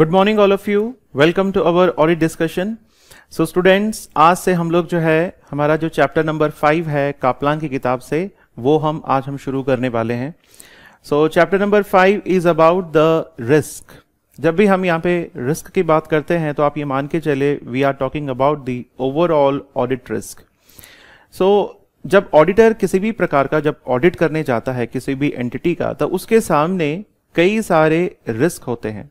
Good morning all of you welcome to our audit discussion so students आज से हम लोग जो है हमारा जो चैप्टर नंबर फाइव है कापलान की किताब से वो हम आज हम शुरू करने वाले हैं so chapter number five is about the risk जब भी हम यहाँ पे रिस्क की बात करते हैं तो आप ये मान के चले we are talking about the overall audit risk so जब ऑडिटर किसी भी प्रकार का जब ऑडिट करने जाता है किसी भी एंटिटी का तो उसके सामने कई सारे रिस्क होते हैं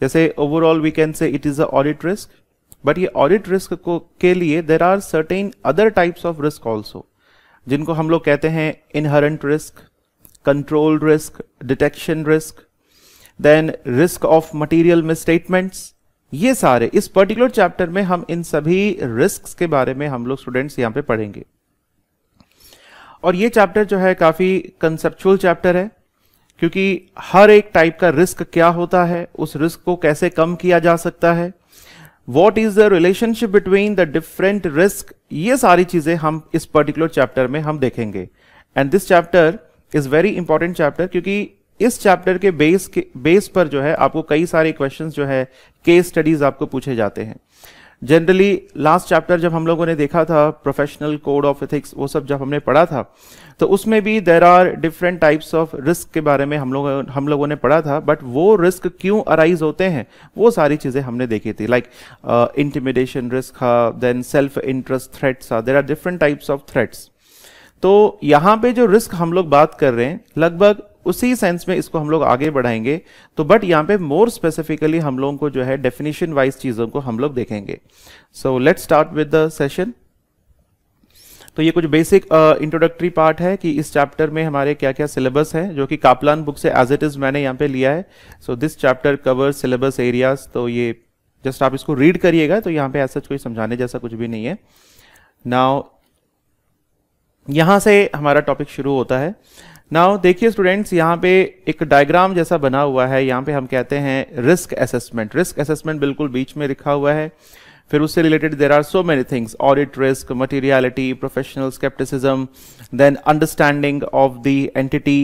जैसे overall we can say it is a audit risk but ये ऑडिट रिस्क को के लिए there are certain other types of risk also जिनको हम लोग कहते हैं inherent risk control risk detection risk then risk of material misstatements ये सारे इस पर्टिकुलर चैप्टर में हम इन सभी रिस्क के बारे में हम लोग स्टूडेंट्स यहां पे पढ़ेंगे और ये चैप्टर जो है काफी कंसेप्चुअल चैप्टर है क्योंकि हर एक टाइप का रिस्क क्या होता है उस रिस्क को कैसे कम किया जा सकता है what is the relationship between the different risk ये सारी चीजें हम इस पर्टिकुलर चैप्टर में हम देखेंगे and this chapter is very important chapter क्योंकि इस चैप्टर के बेस के बेस पर जो है आपको कई सारे क्वेश्चन जो है केस स्टडीज आपको पूछे जाते हैं जनरली लास्ट चैप्टर जब हम लोगों ने देखा था प्रोफेशनल कोड ऑफ एथिक्स वो सब जब हमने पढ़ा था तो उसमें भी there are different types of risk के बारे में हम लोग हम लोगों ने पढ़ा था बट वो रिस्क क्यों अराइज होते हैं वो सारी चीज़ें हमने देखी थी like intimidation risk then self interest threats there are different types of threats तो यहाँ पे जो रिस्क हम लोग बात कर रहे हैं लगभग उसी सेंस में इसको हम लोग आगे बढ़ाएंगे तो बट यहाँ पे मोर स्पेसिफिकली हम लोगों को जो है डेफिनेशन वाइज चीज़ों को हम लोग देखेंगे so let's start with the session तो ये कुछ बेसिक इंट्रोडक्टरी पार्ट है कि इस चैप्टर में हमारे क्या क्या सिलेबस है जो कि कापलान बुक से एज इट इज़ मैंने यहाँ पे लिया है so this chapter cover syllabus areas तो ये जस्ट आप इसको रीड करिएगा तो यहाँ पे ऐसा कोई समझाने जैसा कुछ भी नहीं है नाउ यहाँ से हमारा टॉपिक शुरू होता है नाउ देखिए स्टूडेंट्स यहाँ पे एक डायग्राम जैसा बना हुआ है यहाँ पे हम कहते हैं रिस्क असेसमेंट रिस्क असेसमेंट बिल्कुल बीच में लिखा हुआ है फिर उससे related there are so many things audit risk materiality professional scepticism then understanding of the entity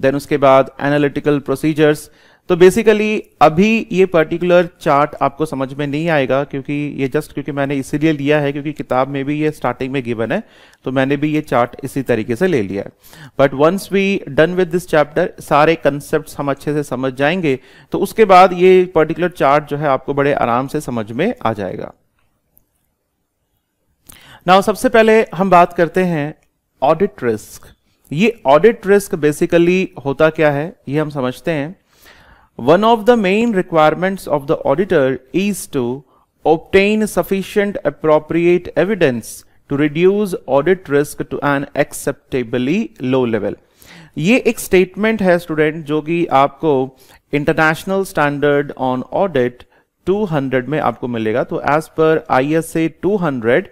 then उसके बाद एनालिटिकल प्रोसीजर्स तो बेसिकली अभी ये पर्टिकुलर चार्ट आपको समझ में नहीं आएगा क्योंकि ये जस्ट क्योंकि मैंने इसीलिए लिया है क्योंकि किताब में भी ये स्टार्टिंग में गिवन है तो मैंने भी ये चार्ट इसी तरीके से ले लिया है but once we done with this chapter सारे कंसेप्ट हम अच्छे से समझ जाएंगे तो उसके बाद ये पर्टिकुलर चार्ट जो है आपको बड़े आराम से समझ में आ जाएगा नाउ सबसे पहले हम बात करते हैं ऑडिट रिस्क ये ऑडिट रिस्क बेसिकली होता क्या है ये हम समझते हैं one of the main requirements of the auditor is to obtain sufficient appropriate evidence to reduce audit risk to an acceptably low level ये एक स्टेटमेंट है स्टूडेंट जो कि आपको इंटरनेशनल स्टैंडर्ड ऑन ऑडिट 200 में आपको मिलेगा तो as per I S A two hundred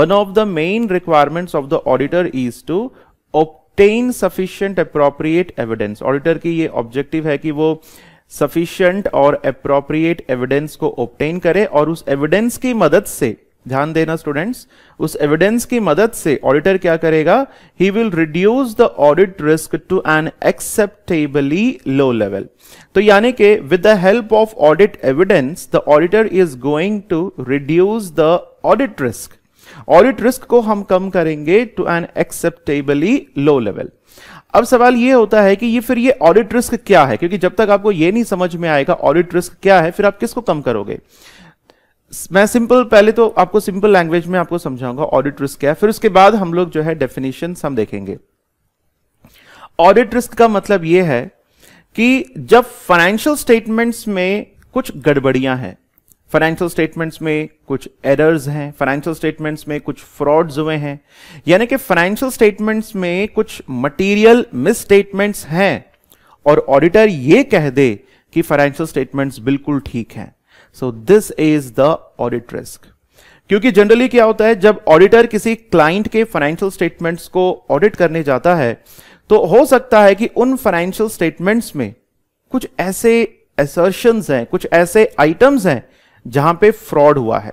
one of the main requirements of the auditor is to obtain sufficient appropriate evidence auditor की ये objective है कि वो sufficient और appropriate evidence को obtain करे और उस evidence की मदद से ध्यान देना स्टूडेंट्स उस एविडेंस की मदद से ऑडिटर क्या करेगा he will reduce the audit risk to an acceptably low level तो यानी कि with the help of audit evidence the auditor is going to reduce the audit risk audit risk को हम कम करेंगे to an acceptably low level अब सवाल ये होता है कि ये फिर ये ऑडिट रिस्क क्या है क्योंकि जब तक आपको ये नहीं समझ में आएगा ऑडिट रिस्क क्या है फिर आप किसको कम करोगे मैं सिंपल पहले तो आपको सिंपल लैंग्वेज में आपको समझाऊंगा ऑडिट रिस्क क्या है फिर उसके बाद हम लोग जो है डेफिनेशन हम देखेंगे ऑडिट रिस्क का मतलब यह है कि जब फाइनेंशियल स्टेटमेंट्स में कुछ गड़बड़ियां हैं फाइनेंशियल स्टेटमेंट्स में कुछ एरर्स हैं फाइनेंशियल स्टेटमेंट्स में कुछ फ्रॉड्स हुए हैं यानी कि फाइनेंशियल स्टेटमेंट्स में कुछ मटेरियल मिसस्टेटमेंट्स हैं और ऑडिटर ये कह दे कि फाइनेंशियल स्टेटमेंट्स बिल्कुल ठीक हैं so this is the audit risk क्योंकि जनरली क्या होता है जब ऑडिटर किसी क्लाइंट के फाइनेंशियल स्टेटमेंट्स को ऑडिट करने जाता है तो हो सकता है कि उन फाइनेंशियल स्टेटमेंट्स में कुछ ऐसे असर्शंस हैं कुछ ऐसे आइटम्स हैं जहां पे फ्रॉड हुआ है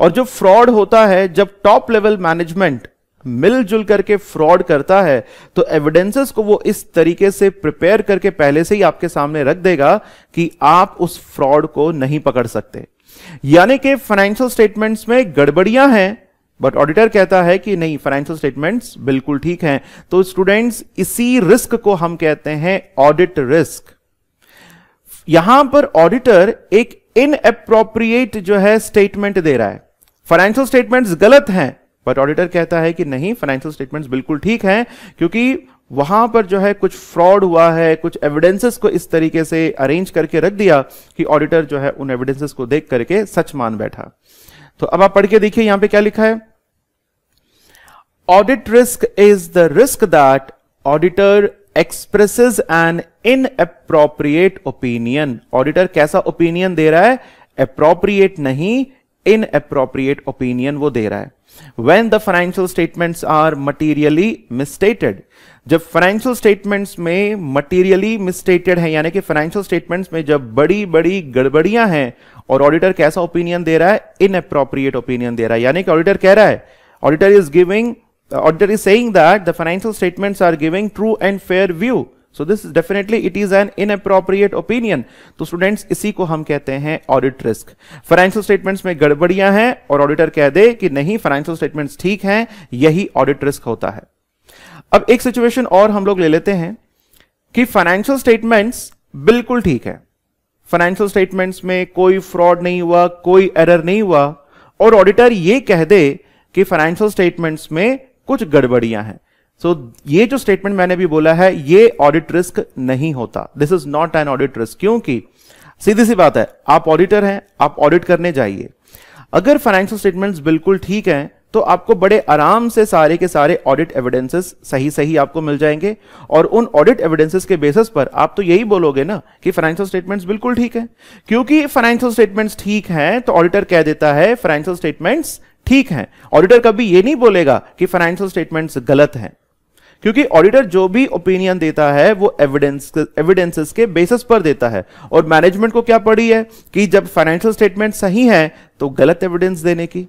और जो फ्रॉड होता है जब टॉप लेवल मैनेजमेंट मिलजुल करके फ्रॉड करता है तो एविडेंसेस को वो इस तरीके से प्रिपेयर करके पहले से ही आपके सामने रख देगा कि आप उस फ्रॉड को नहीं पकड़ सकते यानी कि फाइनेंशियल स्टेटमेंट्स में गड़बड़ियां हैं बट ऑडिटर कहता है कि नहीं फाइनेंशियल स्टेटमेंट्स बिल्कुल ठीक हैं तो स्टूडेंट्स इसी रिस्क को हम कहते हैं ऑडिट रिस्क यहां पर ऑडिटर एक इन अप्रोप्रिएट जो है स्टेटमेंट दे रहा है फाइनेंशियल स्टेटमेंट्स गलत हैं बट ऑडिटर कहता है कि नहीं फाइनेंशियल स्टेटमेंट्स बिल्कुल ठीक हैं क्योंकि वहां पर जो है कुछ फ्रॉड हुआ है कुछ एविडेंसेस को इस तरीके से अरेंज करके रख दिया कि ऑडिटर जो है उन एविडेंसेस को देख करके सच मान बैठा तो अब आप पढ़ के देखिए यहां पे क्या लिखा है audit risk is the risk that auditor expresses an appropriate opinion auditor कैसा ओपिनियन दे रहा है अप्रोप्रिएट नहीं इन अप्रोप्रिएट ओपिनियन वो दे रहा है when the financial statements are materially misstated जब फाइनेंशियल स्टेटमेंट्स में मटीरियली मिस्टेटेड है यानी कि फाइनेंशियल स्टेटमेंट्स में जब बड़ी बड़ी गड़बड़ियां हैं और ऑडिटर कैसा ओपिनियन दे रहा है इन अप्रोप्रिएट ओपिनियन दे रहा है यानी कि ऑडिटर कह रहा है auditor is giving the auditor is saying that the financial statements are giving true and fair view so this definitely it is an inappropriate opinion तो स्टूडेंट्स इसी को हम कहते हैं ऑडिट रिस्क फाइनेंशियल स्टेटमेंट्स में गड़बड़ियां हैं और ऑडिटर कह दे कि नहीं फाइनेंशियल स्टेटमेंट्स ठीक हैं यही ऑडिट रिस्क होता है अब एक सिचुएशन और हम लोग ले लेते हैं कि फाइनेंशियल स्टेटमेंट्स बिल्कुल ठीक है फाइनेंशियल स्टेटमेंट्स में कोई फ्रॉड नहीं हुआ कोई एरर नहीं हुआ और ऑडिटर ये कह दे कि फाइनेंशियल स्टेटमेंट्स में कुछ गड़बड़ियां हैं सो so, ये जो स्टेटमेंट मैंने भी बोला है ये ऑडिट रिस्क नहीं होता this is not an audit risk क्योंकि सीधी सी बात है आप ऑडिटर हैं आप ऑडिट करने जाइए अगर फाइनेंशियल स्टेटमेंट्स बिल्कुल ठीक हैं तो आपको बड़े आराम से सारे के सारे ऑडिट एविडेंसेस सही सही आपको मिल जाएंगे और उन ऑडिट एविडेंसेस के बेसिस पर आप तो यही बोलोगे ना कि फाइनेंशियल स्टेटमेंट्स बिल्कुल ठीक है क्योंकि फाइनेंशियल स्टेटमेंट्स ठीक हैं तो ऑडिटर कह देता है फाइनेंशियल स्टेटमेंट्स ठीक हैं ऑडिटर कभी ये नहीं बोलेगा कि फाइनेंशियल स्टेटमेंट्स गलत हैं क्योंकि ऑडिटर जो भी ओपिनियन देता है वो एविडेंस एविडेंसेस के बेसिस पर देता है और मैनेजमेंट को क्या पड़ी है कि जब फाइनेंशियल स्टेटमेंट सही है तो गलत एविडेंस देने की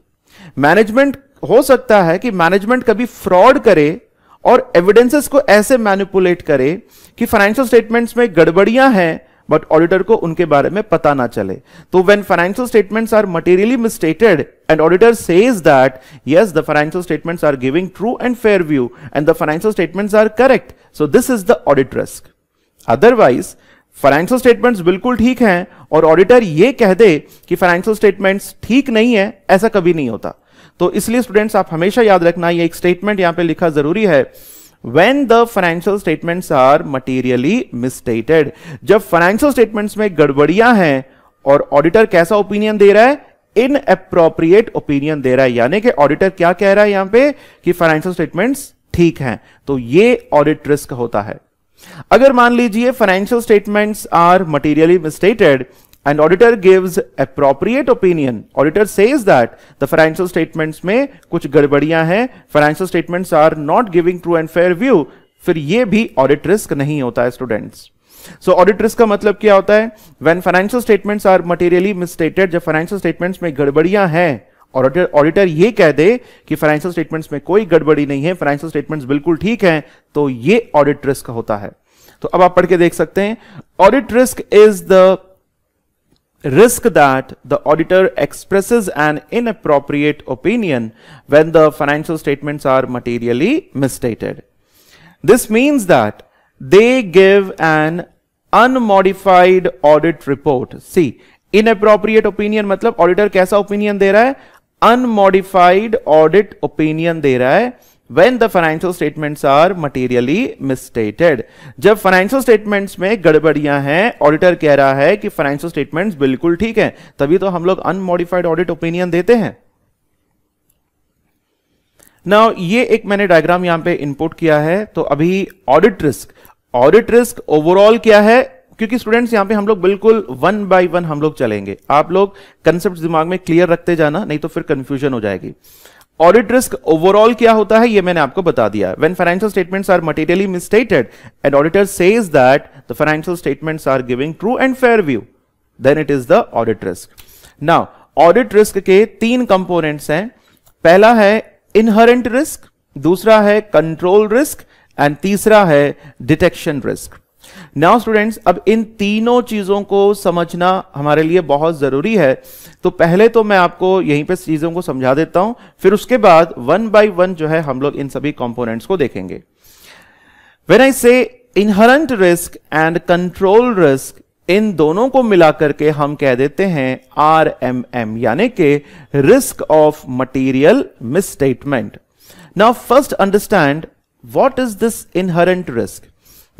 मैनेजमेंट हो सकता है कि मैनेजमेंट कभी फ्रॉड करे और एविडेंसेस को ऐसे मैनिपुलेट करे कि फाइनेंशियल स्टेटमेंट्स में गड़बड़ियां हैं बट ऑडिटर को उनके बारे में पता ना चले तो when financial statements are materially misstated and auditor says that yes the financial statements are giving true and fair view and the financial statements are correct so this is the audit risk otherwise financial statements बिल्कुल ठीक हैं और auditor ये कह दे कि financial statements ठीक नहीं है ऐसा कभी नहीं होता तो इसलिए स्टूडेंट्स आप हमेशा याद रखना ये एक स्टेटमेंट यहां पे लिखा जरूरी है when the financial statements are materially misstated जब फाइनेंशियल स्टेटमेंट में गड़बड़ियां हैं और ऑडिटर कैसा ओपिनियन दे रहा है इन अप्रोप्रिएट ओपिनियन दे रहा है यानी कि ऑडिटर क्या कह रहा है यहां पर कि फाइनेंशियल स्टेटमेंट ठीक है तो ये ऑडिट रिस्क होता है अगर मान लीजिए financial statements are materially misstated and auditor gives appropriate opinion auditor says that the financial statements में कुछ गड़बड़ियां हैं financial statements are not giving true and fair view फिर ये भी audit risk नहीं होता है students सो ऑडिट रिस्क का मतलब क्या होता है when financial statements are materially misstated जब फाइनेंशियल स्टेटमेंट्स में गड़बड़ियां हैं ऑडिटर ऑडिटर ये कह दे कि फाइनेंशियल स्टेटमेंट्स में कोई गड़बड़ी नहीं है फाइनेंशियल स्टेटमेंट्स बिल्कुल ठीक हैं तो ये ऑडिट रिस्क होता है तो अब आप पढ़ के देख सकते हैं audit risk is the risk that the auditor expresses an inappropriate opinion when the financial statements are materially misstated. This means that they give an unmodified audit report. See, inappropriate opinion matlab auditor kaisa opinion de raha hai? Unmodified audit opinion de raha hai. When the financial statements are materially misstated जब financial statements में गड़बड़ियां हैं auditor कह रहा है कि financial statements बिल्कुल ठीक है तभी तो हम लोग अनमॉडिफाइड ऑडिट ओपिनियन देते हैं ना ये एक मैंने डायग्राम यहां पर इनपुट किया है तो अभी audit risk audit risk overall क्या है क्योंकि स्टूडेंट्स यहां पे हम लोग बिल्कुल वन बाय वन हम लोग चलेंगे आप लोग कंसेप्ट दिमाग में क्लियर रखते जाना नहीं तो फिर कंफ्यूजन हो जाएगी ऑडिट रिस्क ओवरऑल क्या होता है ये मैंने आपको बता दिया when financial statements are materially misstated and auditor says that the financial statements are giving true and fair view then it is the audit risk now audit risk के तीन कंपोनेंट्स हैं पहला है इनहरेंट रिस्क दूसरा है control risk and तीसरा है detection risk now students अब इन तीनों चीजों को समझना हमारे लिए बहुत जरूरी है तो पहले तो मैं आपको यहीं पे चीजों को समझा देता हूं फिर उसके बाद वन बाय वन जो है हम लोग इन सभी कंपोनेंट्स को देखेंगे when I say inherent risk and control risk इन दोनों को मिलाकर के हम कह देते हैं आर एम एम यानी कि risk of material misstatement now first understand what is this inherent risk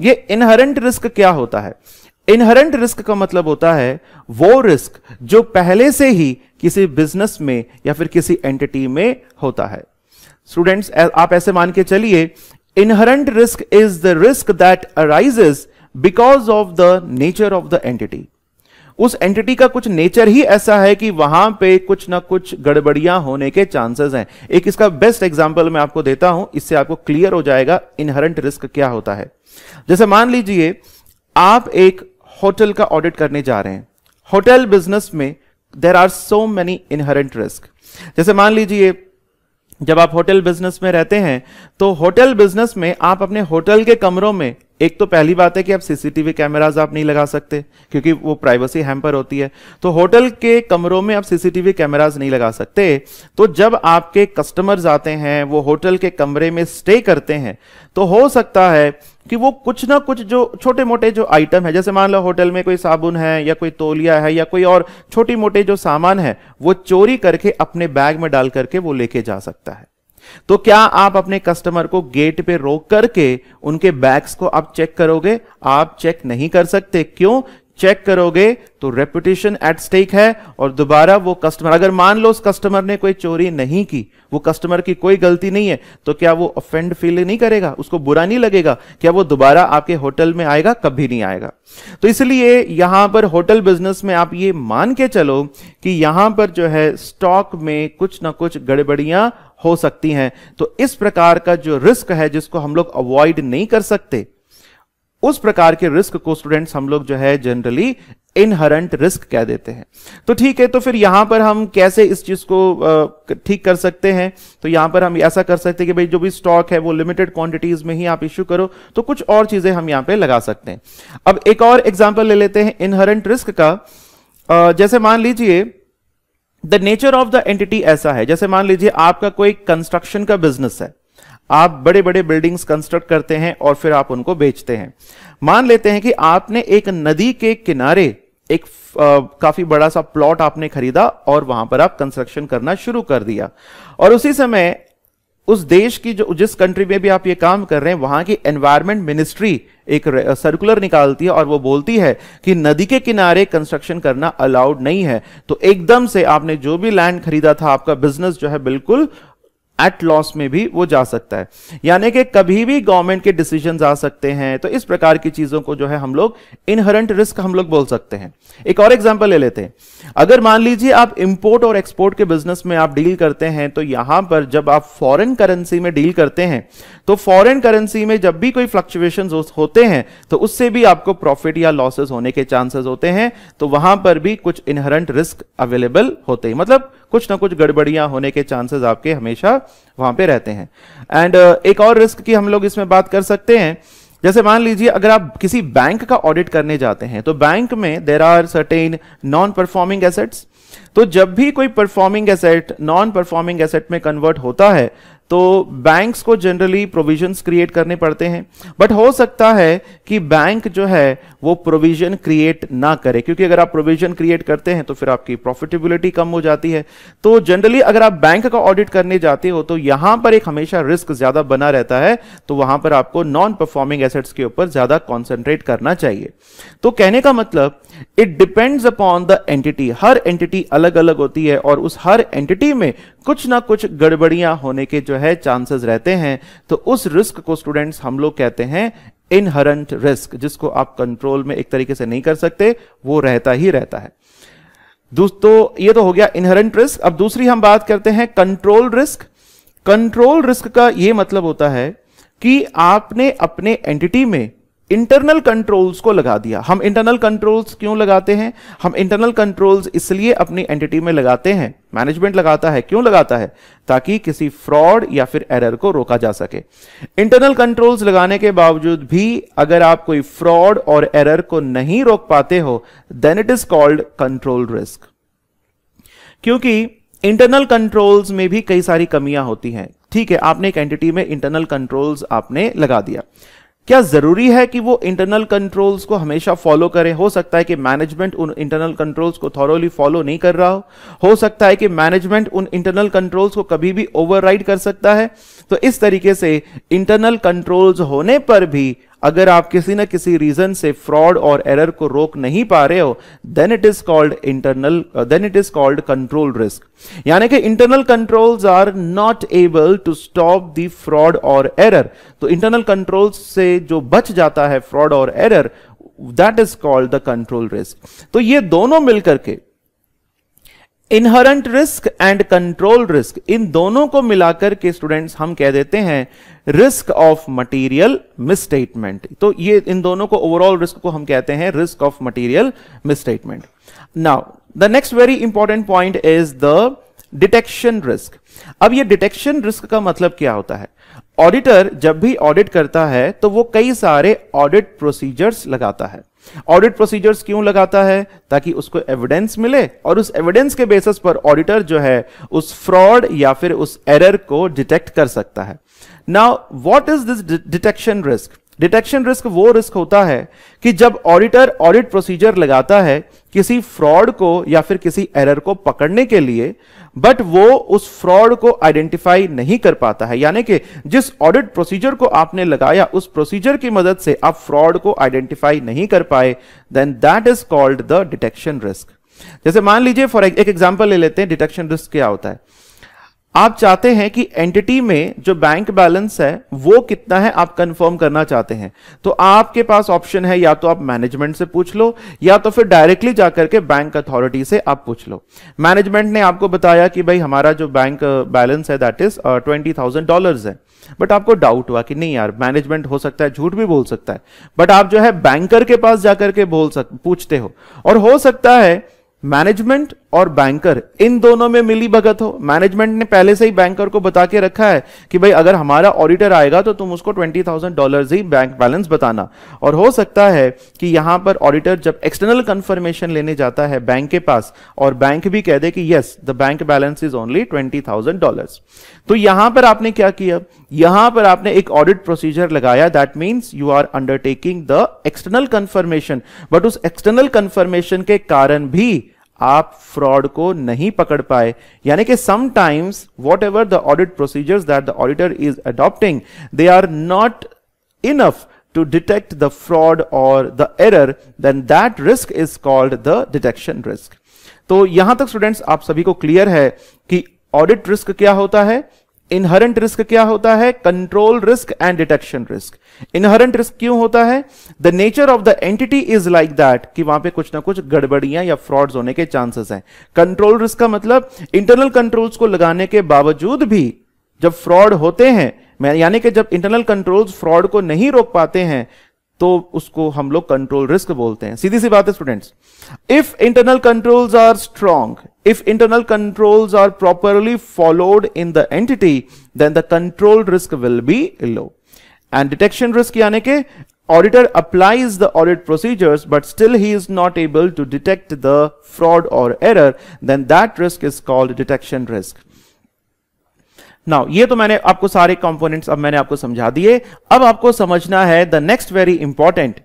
ये इनहरेंट रिस्क क्या होता है इनहरेंट रिस्क का मतलब होता है वो रिस्क जो पहले से ही किसी बिजनेस में या फिर किसी एंटिटी में होता है स्टूडेंट्स आप ऐसे मान के चलिए inherent risk is the risk that arises because of the nature of the entity उस एंटिटी का कुछ नेचर ही ऐसा है कि वहां पे कुछ ना कुछ गड़बड़ियां होने के चांसेस हैं एक इसका बेस्ट एग्जांपल मैं आपको देता हूं इससे आपको क्लियर हो जाएगा इनहरेंट रिस्क क्या होता है जैसे मान लीजिए आप एक होटल का ऑडिट करने जा रहे हैं होटल बिजनेस में there are so many inherent risk जैसे मान लीजिए जब आप होटल बिजनेस में रहते हैं तो होटल बिजनेस में आप अपने होटल के कमरों में एक तो पहली बात है कि आप सीसीटीवी कैमराज आप नहीं लगा सकते क्योंकि वो प्राइवेसी हैम्पर होती है तो होटल के कमरों में आप सीसीटीवी कैमराज नहीं लगा सकते तो जब आपके कस्टमर्स आते हैं वो होटल के कमरे में स्टे करते हैं तो हो सकता है कि वो कुछ ना कुछ जो छोटे मोटे जो आइटम है जैसे मान लो होटल में कोई साबुन है या कोई तोलिया है या कोई और छोटी मोटे जो सामान है वो चोरी करके अपने बैग में डाल करके वो लेके जा सकता है तो क्या आप अपने कस्टमर को गेट पे रोक करके उनके बैग्स को आप चेक करोगे आप चेक नहीं कर सकते क्यों चेक करोगे तो रेपुटेशन एट स्टेक है और दोबारा वो कस्टमर अगर मान लो उस कस्टमर ने कोई चोरी नहीं की वो कस्टमर की कोई गलती नहीं है तो क्या वो ऑफेंड फील नहीं करेगा उसको बुरा नहीं लगेगा क्या वो दोबारा आपके होटल में आएगा कभी नहीं आएगा तो इसलिए यहां पर होटल बिजनेस में आप ये मान के चलो कि यहां पर जो है स्टॉक में कुछ ना कुछ गड़बड़ियां हो सकती हैं तो इस प्रकार का जो रिस्क है जिसको हम लोग अवॉइड नहीं कर सकते उस प्रकार के रिस्क को स्टूडेंट्स हम लोग जो है जनरली इनहरेंट रिस्क कह देते हैं तो ठीक है तो फिर यहां पर हम कैसे इस चीज को ठीक कर सकते हैं तो यहां पर हम ऐसा कर सकते हैं कि भाई जो भी स्टॉक है वो लिमिटेड क्वांटिटीज में ही आप इश्यू करो तो कुछ और चीजें हम यहां पे लगा सकते हैं अब एक और एग्जाम्पल ले लेते हैं इनहरेंट रिस्क का जैसे मान लीजिए the nature of the entity ऐसा है जैसे मान लीजिए आपका कोई कंस्ट्रक्शन का बिजनेस है आप बड़े बड़े बिल्डिंग्स कंस्ट्रक्ट करते हैं और फिर आप उनको बेचते हैं मान लेते हैं कि आपने एक नदी के किनारे एक आ, काफी बड़ा सा प्लॉट आपने खरीदा और वहां पर आप कंस्ट्रक्शन करना शुरू कर दिया और उसी समय उस देश की जो जिस कंट्री में भी आप ये काम कर रहे हैं वहां की एनवायरमेंट मिनिस्ट्री एक सर्कुलर निकालती है और वो बोलती है कि नदी के किनारे कंस्ट्रक्शन करना अलाउड नहीं है तो एकदम से आपने जो भी लैंड खरीदा था आपका बिजनेस जो है बिल्कुल एट लॉस में भी वो जा सकता है यानी कि कभी भी गवर्नमेंट के डिसीजन आ सकते हैं तो इस प्रकार की चीजों को जो है हम लोग इनहरेंट रिस्क हम लोग बोल सकते हैं एक और एग्जाम्पल ले लेते हैं अगर मान लीजिए आप इंपोर्ट और एक्सपोर्ट के बिजनेस में आप डील करते हैं तो यहां पर जब आप फॉरेन करेंसी में डील करते हैं तो फॉरेन करेंसी में जब भी कोई फ्लक्चुएशन होते हैं तो उससे भी आपको प्रॉफिट या लॉसेस होने के चांसेस होते हैं तो वहां पर भी कुछ इनहरेंट रिस्क अवेलेबल होते हैं मतलब कुछ ना कुछ गड़बड़ियां होने के चांसेस आपके हमेशा वहां पे रहते हैं एंड uh, एक और रिस्क की हम लोग इसमें बात कर सकते हैं जैसे मान लीजिए अगर आप किसी बैंक का ऑडिट करने जाते हैं तो बैंक में there are certain non performing assets तो जब भी कोई performing asset non performing asset में कन्वर्ट होता है तो बैंक्स को जनरली प्रोविजंस क्रिएट करने पड़ते हैं बट हो सकता है कि बैंक जो है वो प्रोविजन क्रिएट ना करे क्योंकि अगर आप प्रोविजन क्रिएट करते हैं तो फिर आपकी प्रॉफिटेबिलिटी कम हो जाती है तो जनरली अगर आप बैंक का ऑडिट करने जाते हो तो यहां पर एक हमेशा रिस्क ज्यादा बना रहता है तो वहां पर आपको नॉन परफॉर्मिंग एसेट्स के ऊपर ज्यादा कॉन्सेंट्रेट करना चाहिए तो कहने का मतलब it depends upon the entity हर एंटिटी अलग अलग होती है और उस हर एंटिटी में कुछ ना कुछ गड़बड़ियां होने के जो है चांसेस रहते हैं तो उस रिस्क को स्टूडेंट्स हम लोग कहते हैं इनहरेंट रिस्क जिसको आप कंट्रोल में एक तरीके से नहीं कर सकते वो रहता ही रहता है दोस्तों ये तो हो गया इनहरेंट रिस्क अब दूसरी हम बात करते हैं कंट्रोल रिस्क कंट्रोल रिस्क का ये मतलब होता है कि आपने अपने एंटिटी में इंटरनल कंट्रोल्स को लगा दिया हम इंटरनल कंट्रोल्स क्यों लगाते हैं हम इंटरनल कंट्रोल्स इसलिए अपनी एंटिटी में लगाते हैं मैनेजमेंट लगाता है क्यों लगाता है ताकि किसी फ्रॉड या फिर एरर को रोका जा सके इंटरनल कंट्रोल्स लगाने के बावजूद भी अगर आप कोई फ्रॉड और एरर को नहीं रोक पाते हो then it is called control risk क्योंकि इंटरनल कंट्रोल्स में भी कई सारी कमियां होती हैं ठीक है आपने एक एंटिटी में इंटरनल कंट्रोल्स आपने लगा दिया क्या जरूरी है कि वो इंटरनल कंट्रोल्स को हमेशा फॉलो करें हो सकता है कि मैनेजमेंट उन इंटरनल कंट्रोल्स को थॉरोली फॉलो नहीं कर रहा हो हो सकता है कि मैनेजमेंट उन इंटरनल कंट्रोल्स को कभी भी ओवरराइड कर सकता है तो इस तरीके से इंटरनल कंट्रोल्स होने पर भी अगर आप किसी न किसी रीजन से फ्रॉड और एरर को रोक नहीं पा रहे हो then it is called internal then it is called control risk यानी कि internal controls are not able to stop the fraud और एरर तो इंटरनल कंट्रोल से जो बच जाता है फ्रॉड और error that is called the control risk तो ये दोनों मिलकर के inherent risk and control risk इन दोनों को मिलाकर के स्टूडेंट्स हम कह देते हैं रिस्क ऑफ मटेरियल मिसस्टेटमेंट तो ये इन दोनों को ओवरऑल रिस्क को हम कहते हैं risk of material misstatement now the next very important point is the detection risk अब ये डिटेक्शन रिस्क का मतलब क्या होता है ऑडिटर जब भी ऑडिट करता है तो वो कई सारे ऑडिट प्रोसीजर्स लगाता है ऑडिट प्रोसीजर्स क्यों लगाता है ताकि उसको एविडेंस मिले और उस एविडेंस के बेसिस पर ऑडिटर जो है उस फ्रॉड या फिर उस एरर को डिटेक्ट कर सकता है now what is this detection risk detection risk वो रिस्क होता है कि जब ऑडिटर ऑडिट प्रोसीजर लगाता है किसी फ्रॉड को या फिर किसी एरर को पकड़ने के लिए बट वो उस फ्रॉड को आइडेंटिफाई नहीं कर पाता है यानी कि जिस ऑडिट प्रोसीजर को आपने लगाया उस प्रोसीजर की मदद से आप फ्रॉड को आइडेंटिफाई नहीं कर पाए then that is called the detection risk जैसे मान लीजिए फॉर एक एग्जाम्पल ले लेते हैं डिटेक्शन रिस्क क्या होता है आप चाहते हैं कि एंटिटी में जो बैंक बैलेंस है वो कितना है आप कंफर्म करना चाहते हैं तो आपके पास ऑप्शन है या तो आप मैनेजमेंट से पूछ लो या तो फिर डायरेक्टली जाकर के बैंक अथॉरिटी से आप पूछ लो मैनेजमेंट ने आपको बताया कि भाई हमारा जो बैंक बैलेंस uh, है that is twenty thousand dollar है बट आपको डाउट हुआ कि नहीं यार मैनेजमेंट हो सकता है झूठ भी बोल सकता है बट आप जो है बैंकर के पास जाकर के बोल सक पूछते हो और हो सकता है मैनेजमेंट और बैंकर इन दोनों में मिली भगत हो मैनेजमेंट ने पहले से ही बैंकर को बता के रखा है कि भाई अगर हमारा ऑडिटर आएगा तो तुम उसको ट्वेंटी थाउजेंड डॉलर ही बैंक बैलेंस बताना और हो सकता है कि यहां पर ऑडिटर जब एक्सटर्नल कंफर्मेशन लेने जाता है बैंक के पास और बैंक भी कह दे कि yes the bank balance is only twenty thousand dollar तो यहां पर आपने क्या किया यहां पर आपने एक ऑडिट प्रोसीजर लगाया that means you are undertaking the external confirmation but उस एक्सटर्नल कंफर्मेशन के कारण भी आप फ्रॉड को नहीं पकड़ पाए यानी कि sometimes whatever the audit procedures that the auditor is adopting they are not enough to detect the fraud और the error then that risk is called the detection risk तो यहां तक स्टूडेंट्स आप सभी को क्लियर है कि audit risk क्या होता है इनहरेंट रिस्क क्या होता है control risk and detection risk inherent risk क्यों होता है the nature of the entity is like that कि वहां पे कुछ ना कुछ गड़बड़ियां या फ्रॉड्स होने के चांसेस हैं कंट्रोल रिस्क का मतलब इंटरनल कंट्रोल्स को लगाने के बावजूद भी जब फ्रॉड होते हैं यानी कि जब इंटरनल कंट्रोल्स फ्रॉड को नहीं रोक पाते हैं तो उसको हम लोग कंट्रोल रिस्क बोलते हैं सीधी सी बात है students if internal controls are strong If internal controls are properly followed in the entity, then the control risk will be low. And detection risk yani ke auditor applies the audit procedures but still he is not able to detect the fraud or error, then that risk is called detection risk. Now, ये तो मैंने आपको सारे components अब मैंने आपको समझा दिए अब आपको समझना है the next very important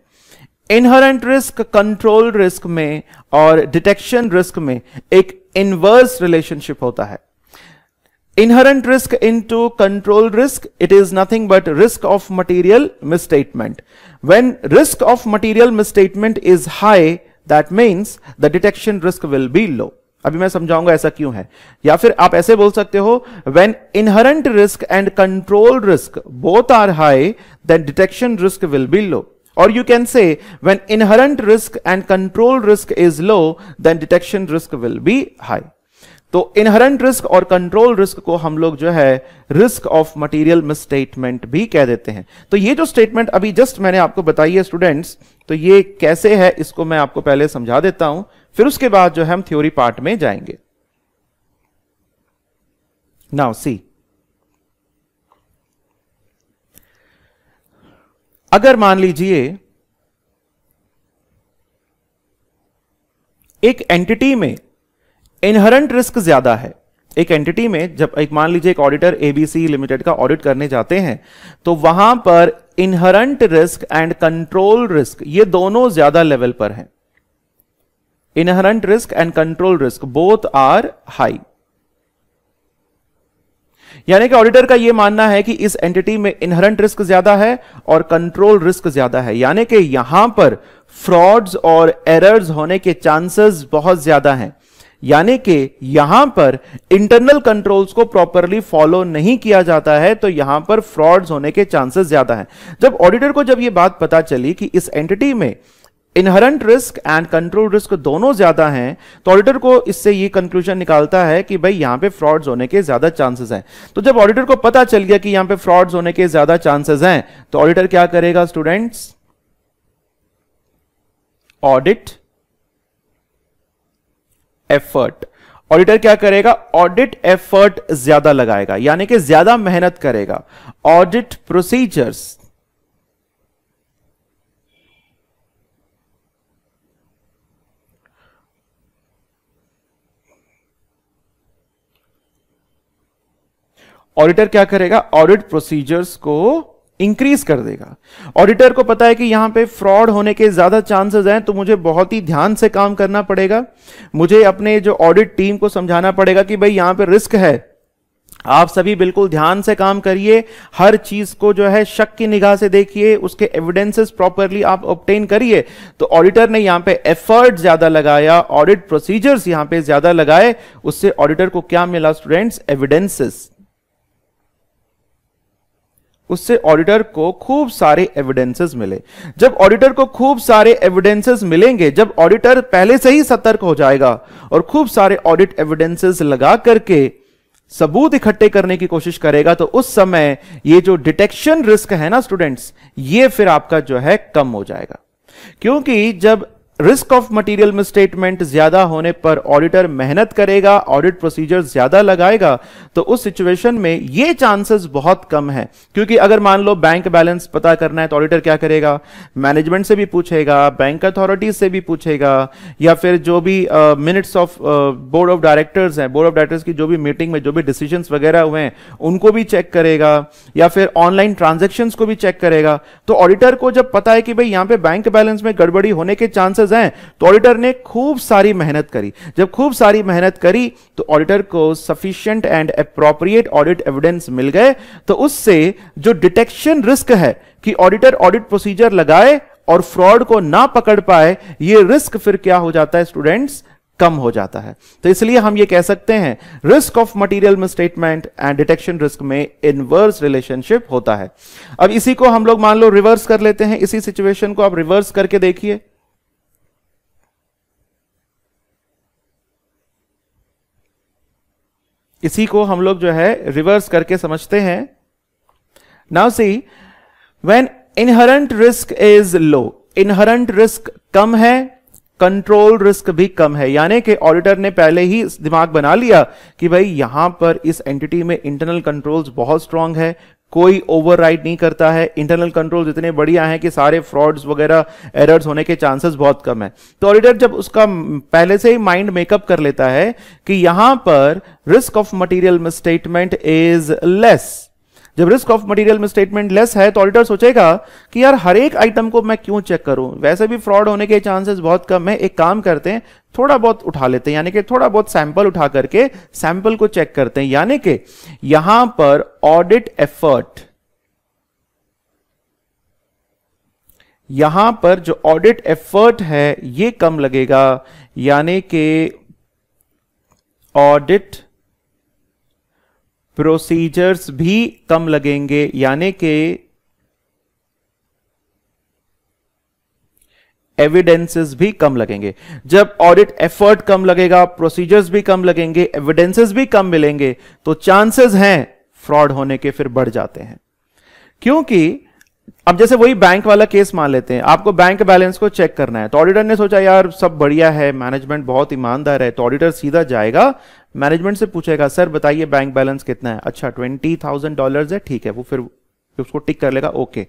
inherent risk control risk में और डिटेक्शन रिस्क में एक इनवर्स रिलेशनशिप होता है inherent risk into control risk it is nothing but risk of material misstatement when risk of material misstatement is high that means the detection risk will be low अभी मैं समझाऊंगा ऐसा क्यों है या फिर आप ऐसे बोल सकते हो when inherent risk and control risk both are high then detection risk will be low Or you can say when inherent risk and control risk is low, then detection risk will be high. तो inherent risk और control risk को हम लोग जो है risk of material misstatement भी कह देते हैं तो ये जो स्टेटमेंट अभी जस्ट मैंने आपको बताई है स्टूडेंट्स तो ये कैसे है इसको मैं आपको पहले समझा देता हूं फिर उसके बाद जो है हम थ्योरी पार्ट में जाएंगे नाउ सी अगर मान लीजिए एक एंटिटी में इनहरेंट रिस्क ज्यादा है एक एंटिटी में जब एक मान लीजिए एक ऑडिटर एबीसी लिमिटेड का ऑडिट करने जाते हैं तो वहां पर inherent risk and control risk ये दोनों ज्यादा लेवल पर हैं inherent risk and control risk both are high यानी कि ऑडिटर का यह मानना है कि इस एंटिटी में इनहरेंट रिस्क ज्यादा है और कंट्रोल रिस्क ज्यादा है यानी कि यहां पर फ्रॉड्स और एरर्स होने के चांसेस बहुत ज्यादा हैं यानी कि यहां पर इंटरनल कंट्रोल्स को प्रॉपरली फॉलो नहीं किया जाता है तो यहां पर फ्रॉड्स होने के चांसेस ज्यादा हैं जब ऑडिटर को जब यह बात पता चली कि इस एंटिटी में inherent risk and control risk दोनों ज्यादा हैं तो ऑडिटर को इससे ये कंक्लूजन निकालता है कि भाई यहां पे फ्रॉड्स होने के ज्यादा चांसेस हैं तो जब ऑडिटर को पता चल गया कि यहां पे फ्रॉड्स होने के ज्यादा चांसेस हैं तो ऑडिटर क्या करेगा स्टूडेंट्स ऑडिट एफर्ट ऑडिटर क्या करेगा ऑडिट एफर्ट ज्यादा लगाएगा यानी कि ज्यादा मेहनत करेगा ऑडिट प्रोसीजर्स ऑडिटर क्या करेगा ऑडिट प्रोसीजर्स को इंक्रीज कर देगा ऑडिटर को पता है कि यहां पे फ्रॉड होने के ज्यादा चांसेस हैं तो मुझे बहुत ही ध्यान से काम करना पड़ेगा मुझे अपने जो ऑडिट टीम को समझाना पड़ेगा कि भाई यहां पे रिस्क है आप सभी बिल्कुल ध्यान से काम करिए हर चीज को जो है शक की निगाह से देखिए उसके एविडेंसेस प्रॉपरली आप ऑप्टेन करिए तो ऑडिटर ने यहाँ पे एफर्ट ज्यादा लगाया ऑडिट प्रोसीजर्स यहाँ पे ज्यादा लगाए उससे ऑडिटर को क्या मिला स्टूडेंट्स एविडेंसेस उससे ऑडिटर को खूब सारे एविडेंसेस मिले जब ऑडिटर को खूब सारे एविडेंसेस मिलेंगे जब ऑडिटर पहले से ही सतर्क हो जाएगा और खूब सारे ऑडिट एविडेंसेस लगा करके सबूत इकट्ठे करने की कोशिश करेगा तो उस समय ये जो डिटेक्शन रिस्क है ना स्टूडेंट्स ये फिर आपका जो है कम हो जाएगा क्योंकि जब रिस्क ऑफ मटेरियल मिसस्टेटमेंट ज्यादा होने पर ऑडिटर मेहनत करेगा ऑडिट प्रोसीजर ज्यादा लगाएगा तो उस सिचुएशन में ये चांसेस बहुत कम है क्योंकि अगर मान लो बैंक बैलेंस पता करना है तो ऑडिटर क्या करेगा मैनेजमेंट से भी पूछेगा बैंक अथॉरिटीज से भी पूछेगा या फिर जो भी minutes of board of directors हैं बोर्ड ऑफ डायरेक्टर्स की जो भी मीटिंग में जो भी डिसीजन वगैरह हुए हैं उनको भी चेक करेगा या फिर ऑनलाइन ट्रांजेक्शन को भी चेक करेगा तो ऑडिटर को जब पता है कि भाई यहाँ पे बैंक बैलेंस में गड़बड़ी होने के चांसेस क्लासेस हैं तो ऑडिटर ने खूब सारी मेहनत करी जब खूब सारी मेहनत करी तो ऑडिटर को sufficient and appropriate audit evidence मिल गए तो उससे जो डिटेक्शन रिस्क है कि ऑडिटर ऑडिट प्रोसीजर लगाए और फ्रॉड को ना पकड़ पाए ये रिस्क फिर क्या हो जाता है स्टूडेंट्स कम हो जाता है तो इसलिए हम ये कह सकते हैं risk of material statement and detection risk में इनवर्स रिलेशनशिप होता है अब इसी को हम लोग मान लो रिवर्स कर लेते हैं इसी सिचुएशन को आप रिवर्स करके देखिए इसी को हम लोग जो है रिवर्स करके समझते हैं now see when inherent risk is low inherent risk कम है कंट्रोल रिस्क भी कम है यानी कि ऑडिटर ने पहले ही दिमाग बना लिया कि भाई यहां पर इस एंटिटी में इंटरनल कंट्रोल्स बहुत स्ट्रांग है कोई ओवरराइड नहीं करता है इंटरनल कंट्रोल इतने बढ़िया हैं कि सारे फ्रॉड्स वगैरह एरर्स होने के चांसेस बहुत कम है तो ऑडिटर जब उसका पहले से ही माइंड मेकअप कर लेता है कि यहां पर risk of material misstatement is less जब risk of material misstatement less है तो ऑडिटर सोचेगा कि यार हर एक आइटम को मैं क्यों चेक करूं वैसे भी फ्रॉड होने के चांसेस बहुत कम है एक काम करते हैं थोड़ा बहुत उठा लेते हैं यानी कि थोड़ा बहुत सैंपल उठा करके सैंपल को चेक करते हैं यानी कि यहां पर ऑडिट एफर्ट यहां पर जो ऑडिट एफर्ट है ये कम लगेगा यानी कि ऑडिट प्रोसीजर्स भी कम लगेंगे यानी कि एविडेंसेस भी कम लगेंगे जब ऑडिट एफर्ट कम लगेगा प्रोसीजर्स भी कम लगेंगे एविडेंसेस भी कम मिलेंगे तो चांसेस हैं फ्रॉड होने के फिर बढ़ जाते हैं क्योंकि अब जैसे वही बैंक वाला केस मान लेते हैं आपको बैंक बैलेंस को चेक करना है तो ऑडिटर ने सोचा यार सब बढ़िया है मैनेजमेंट बहुत ईमानदार है तो ऑडिटर सीधा जाएगा मैनेजमेंट से पूछेगा सर बताइए बैंक बैलेंस कितना है अच्छा ट्वेंटी थाउजेंड डॉलर है ठीक है वो फिर कि उसको टिक कर लेगा ओके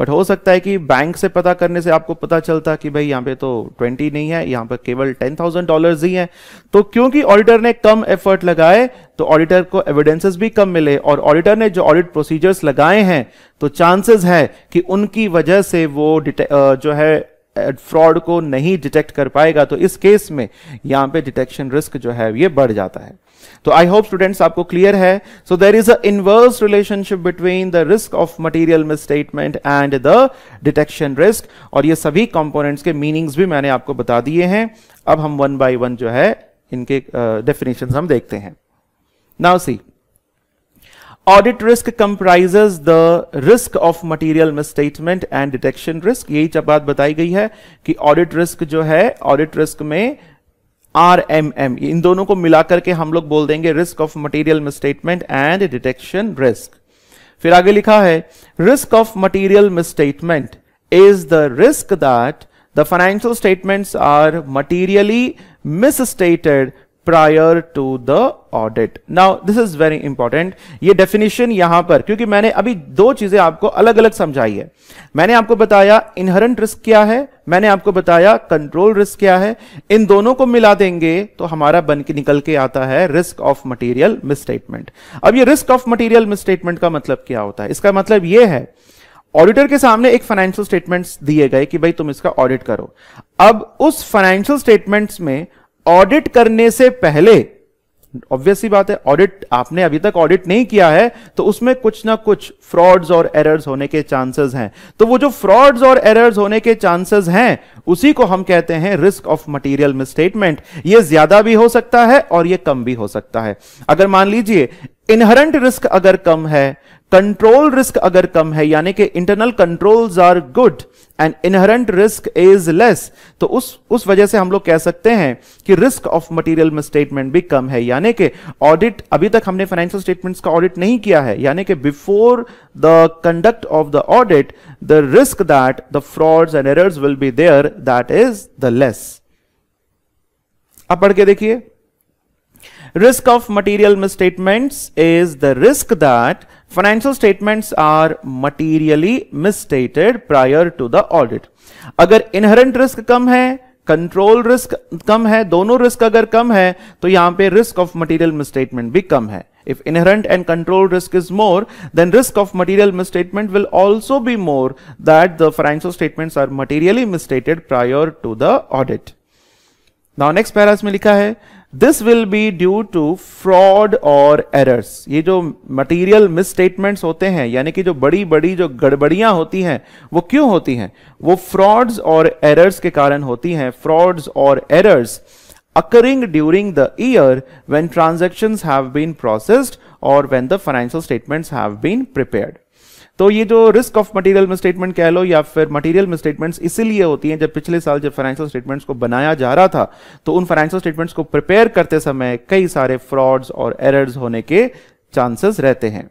बट हो सकता है कि बैंक से पता करने से आपको पता चलता कि भाई यहां पे तो ट्वेंटी नहीं है यहां पर केवल टेन थाउजेंड डॉलर ही है तो क्योंकि ऑडिटर ने कम एफर्ट लगाए तो ऑडिटर को एविडेंसेस भी कम मिले और ऑडिटर ने जो ऑडिट प्रोसीजर्स लगाए हैं तो चांसेस है कि उनकी वजह से वो जो है फ्रॉड को नहीं डिटेक्ट कर पाएगा तो इस केस में यहां पे डिटेक्शन रिस्क जो है ये बढ़ जाता है तो आई होप स्टूडेंट्स आपको क्लियर है so there is a inverse relationship between the risk of material misstatement and the detection risk और ये सभी कंपोनेंट्स के मीनिंग्स भी मैंने आपको बता दिए हैं अब हम वन बाय वन जो है इनके डेफिनेशन uh, हम देखते हैं now see audit risk comprises the risk of material misstatement and detection risk यही जब बात बताई गई है कि ऑडिट रिस्क जो है ऑडिट रिस्क में आर एम एम इन दोनों को मिलाकर के हम लोग बोल देंगे risk of material misstatement and detection risk फिर आगे लिखा है risk of material misstatement is the risk that the financial statements are materially misstated prior to the audit now this is very important ये डेफिनेशन यहां पर क्योंकि मैंने अभी दो चीजें आपको अलग अलग समझाई है मैंने आपको बताया इनहरेंट रिस्क क्या है मैंने आपको बताया कंट्रोल रिस्क क्या है इन दोनों को मिला देंगे तो हमारा बन के निकल के आता है रिस्क ऑफ मटीरियल मिसस्टेटमेंट अब ये रिस्क ऑफ मटीरियल मिसस्टेटमेंट का मतलब क्या होता है इसका मतलब ये है ऑडिटर के सामने एक फाइनेंशियल स्टेटमेंट्स दिए गए कि भाई तुम इसका ऑडिट करो अब उस फाइनेंशियल स्टेटमेंट्स में ऑडिट करने से पहले ऑब्वियस ही बात है ऑडिट आपने अभी तक ऑडिट नहीं किया है तो उसमें कुछ ना कुछ फ्रॉड्स और एरर्स होने के चांसेस हैं तो वो जो फ्रॉड्स और एरर्स होने के चांसेस हैं उसी को हम कहते हैं रिस्क ऑफ मटेरियल मिसस्टेटमेंट ये ज्यादा भी हो सकता है और ये कम भी हो सकता है अगर मान लीजिए इनहरेंट रिस्क अगर कम है कंट्रोल रिस्क अगर कम है यानी कि internal controls are good and inherent risk is less तो उस उस वजह से हम लोग कह सकते हैं कि रिस्क ऑफ मटेरियल मिसस्टेटमेंट भी कम है यानी कि ऑडिट अभी तक हमने फाइनेंशियल स्टेटमेंट्स का ऑडिट नहीं किया है यानी कि before the conduct of the audit the risk that the frauds and errors will be there that is the less अब पढ़ के देखिए of material misstatement is the risk that financial statements are materially misstated prior to the audit अगर inherent risk कम है control risk कम है दोनों रिस्क अगर कम है तो यहां पे रिस्क ऑफ मटेरियल मिसस्टेटमेंट भी कम है if inherent and control risk is more then risk of material misstatement will also be more that the financial statement are materially misstated prior to the audit now next paras में लिखा है this will be due to fraud और errors ये जो material miss misstatements होते हैं यानी कि जो बड़ी बड़ी जो गड़बड़ियां होती हैं वो क्यों होती हैं वो फ्रॉड्स और एरर्स के कारण होती हैं फ्रॉड्स और errors occurring during the year when transaction have been processed और when the financial statements have been prepared तो ये जो रिस्क ऑफ मटेरियल मिसस्टेटमेंट कह लो या फिर मटेरियल मिसस्टेटमेंट्स इसीलिए होती हैं जब पिछले साल जब फाइनेंशियल स्टेटमेंट्स को बनाया जा रहा था तो उन फाइनेंशियल स्टेटमेंट्स को प्रिपेयर करते समय कई सारे फ्रॉड्स और एरर्स होने के चांसेस रहते हैं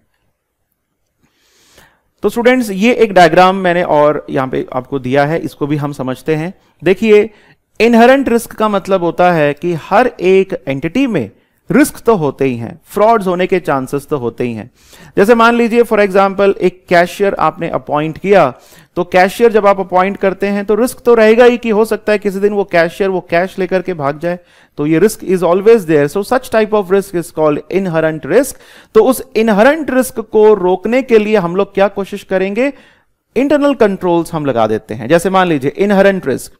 तो स्टूडेंट्स ये एक डायग्राम मैंने और यहां पे आपको दिया है इसको भी हम समझते हैं देखिए इनहरेंट रिस्क का मतलब होता है कि हर एक एंटिटी में रिस्क तो होते ही हैं फ्रॉड्स होने के चांसेस तो होते ही हैं जैसे मान लीजिए फॉर एग्जांपल एक कैशियर आपने अपॉइंट किया तो कैशियर जब आप अपॉइंट करते हैं तो रिस्क तो रहेगा ही कि हो सकता है किसी दिन वो कैशियर वो कैश लेकर के भाग जाए तो ये risk is always there so such type of risk is called inherent risk तो उस इनहरंट रिस्क को रोकने के लिए हम लोग क्या कोशिश करेंगे इंटरनल कंट्रोल्स हम लगा देते हैं जैसे मान लीजिए inherent risk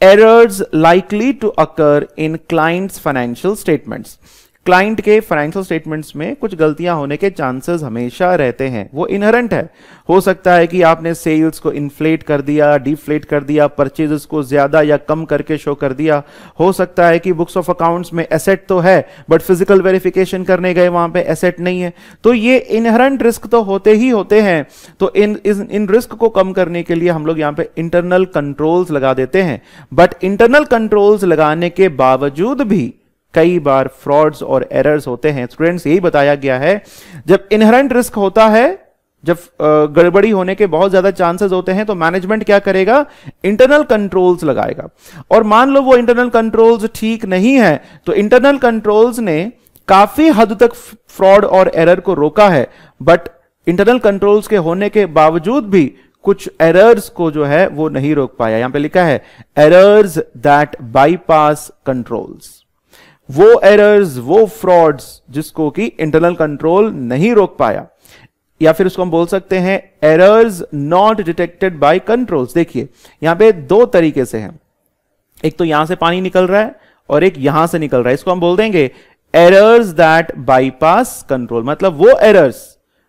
errors likely to occur in client's financial statements. Client के फाइनेंशियल स्टेटमेंट्स में कुछ गलतियां होने के चांसेस हमेशा रहते हैं वो इनहरेंट है हो सकता है कि आपने सेल्स को इन्फ्लेट कर दिया डिफ्लेट कर दिया परचेजेस को ज्यादा या कम करके शो कर दिया हो सकता है कि बुक्स ऑफ अकाउंट्स में एसेट तो है बट फिजिकल वेरिफिकेशन करने गए वहां पे एसेट नहीं है तो ये इनहरेंट रिस्क तो होते ही होते हैं तो इन इन रिस्क को कम करने के लिए हम लोग यहाँ पे इंटरनल कंट्रोल्स लगा देते हैं बट इंटरनल कंट्रोल्स लगाने के बावजूद भी कई बार फ्रॉड्स और एरर्स होते हैं स्टूडेंट्स यही बताया गया है जब इनहरेंट रिस्क होता है जब गड़बड़ी होने के बहुत ज्यादा चांसेस होते हैं तो मैनेजमेंट क्या करेगा इंटरनल कंट्रोल्स लगाएगा और मान लो वो इंटरनल कंट्रोल्स ठीक नहीं है तो इंटरनल कंट्रोल्स ने काफी हद तक फ्रॉड और एरर को रोका है बट इंटरनल कंट्रोल्स के होने के बावजूद भी कुछ एरर्स को जो है वो नहीं रोक पाया यहां पे लिखा है एरर्स दैट बाईपास कंट्रोल्स वो एरर्स वो फ्रॉड्स जिसको कि इंटरनल कंट्रोल नहीं रोक पाया या फिर उसको हम बोल सकते हैं errors not detected by controls देखिए यहां पे दो तरीके से हैं एक तो यहां से पानी निकल रहा है और एक यहां से निकल रहा है इसको हम बोल देंगे एरर्स दैट बाईपास कंट्रोल मतलब वो एरर्स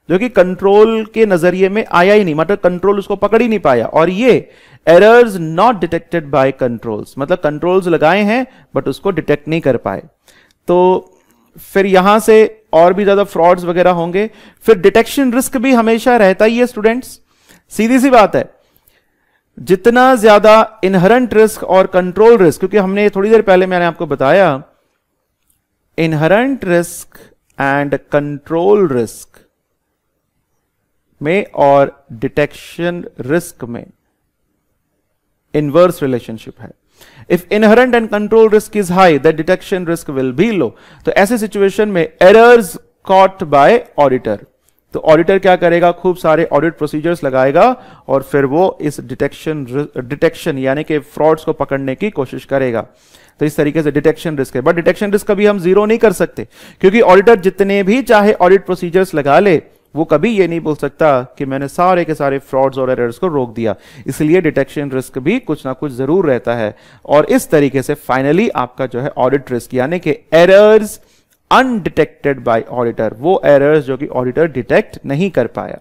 जो कि कंट्रोल के नजरिए में आया ही नहीं मतलब कंट्रोल उसको पकड़ ही नहीं पाया और ये errors not detected by controls मतलब कंट्रोल्स लगाए हैं बट उसको डिटेक्ट नहीं कर पाए तो फिर यहां से और भी ज्यादा फ्रॉड्स वगैरह होंगे फिर डिटेक्शन रिस्क भी हमेशा रहता ही है स्टूडेंट्स सीधी सी बात है जितना ज्यादा इनहरेंट रिस्क और कंट्रोल रिस्क क्योंकि हमने थोड़ी देर पहले मैंने आपको बताया inherent risk and control risk మేర్ డిటెక్షన్ రిస్క్ మే ఇన్వర్స్ రిలేషన్షిప్ హే if inherent and control risk is high the detection risk will be low తో ایسے సిచువేషన్ మే ఎర్రర్స్ కాట్ బై ఆడిటర్ తో ఆడిటర్ క్యా کرے گا ખુબ سارے ఆడిట్ ప్రొసీజర్స్ લગائے گا اور پھر وہ ਇਸ డిటెక్షన్ డిటెక్షన్ યાની કે ફ્રોડ્સ કો પકડને کی کوشش کرے گا తో ਇਸ طریقے سے డిటెక్షన్ రిస్క్ ہے బట్ డిటెక్షన్ రిస్క్ కబీ ہم జీరో نہیں کر سکتے ਕਿਉਂਕਿ auditor jitne bhi chahe audit procedures laga le वो कभी ये नहीं बोल सकता कि मैंने सारे के सारे फ्रॉड्स और एरर्स को रोक दिया इसलिए डिटेक्शन रिस्क भी कुछ ना कुछ जरूर रहता है और इस तरीके से फाइनली आपका जो है ऑडिट रिस्क यानी कि एरर्स अनडिटेक्टेड बाय ऑडिटर वो एरर्स जो कि ऑडिटर डिटेक्ट नहीं कर पाया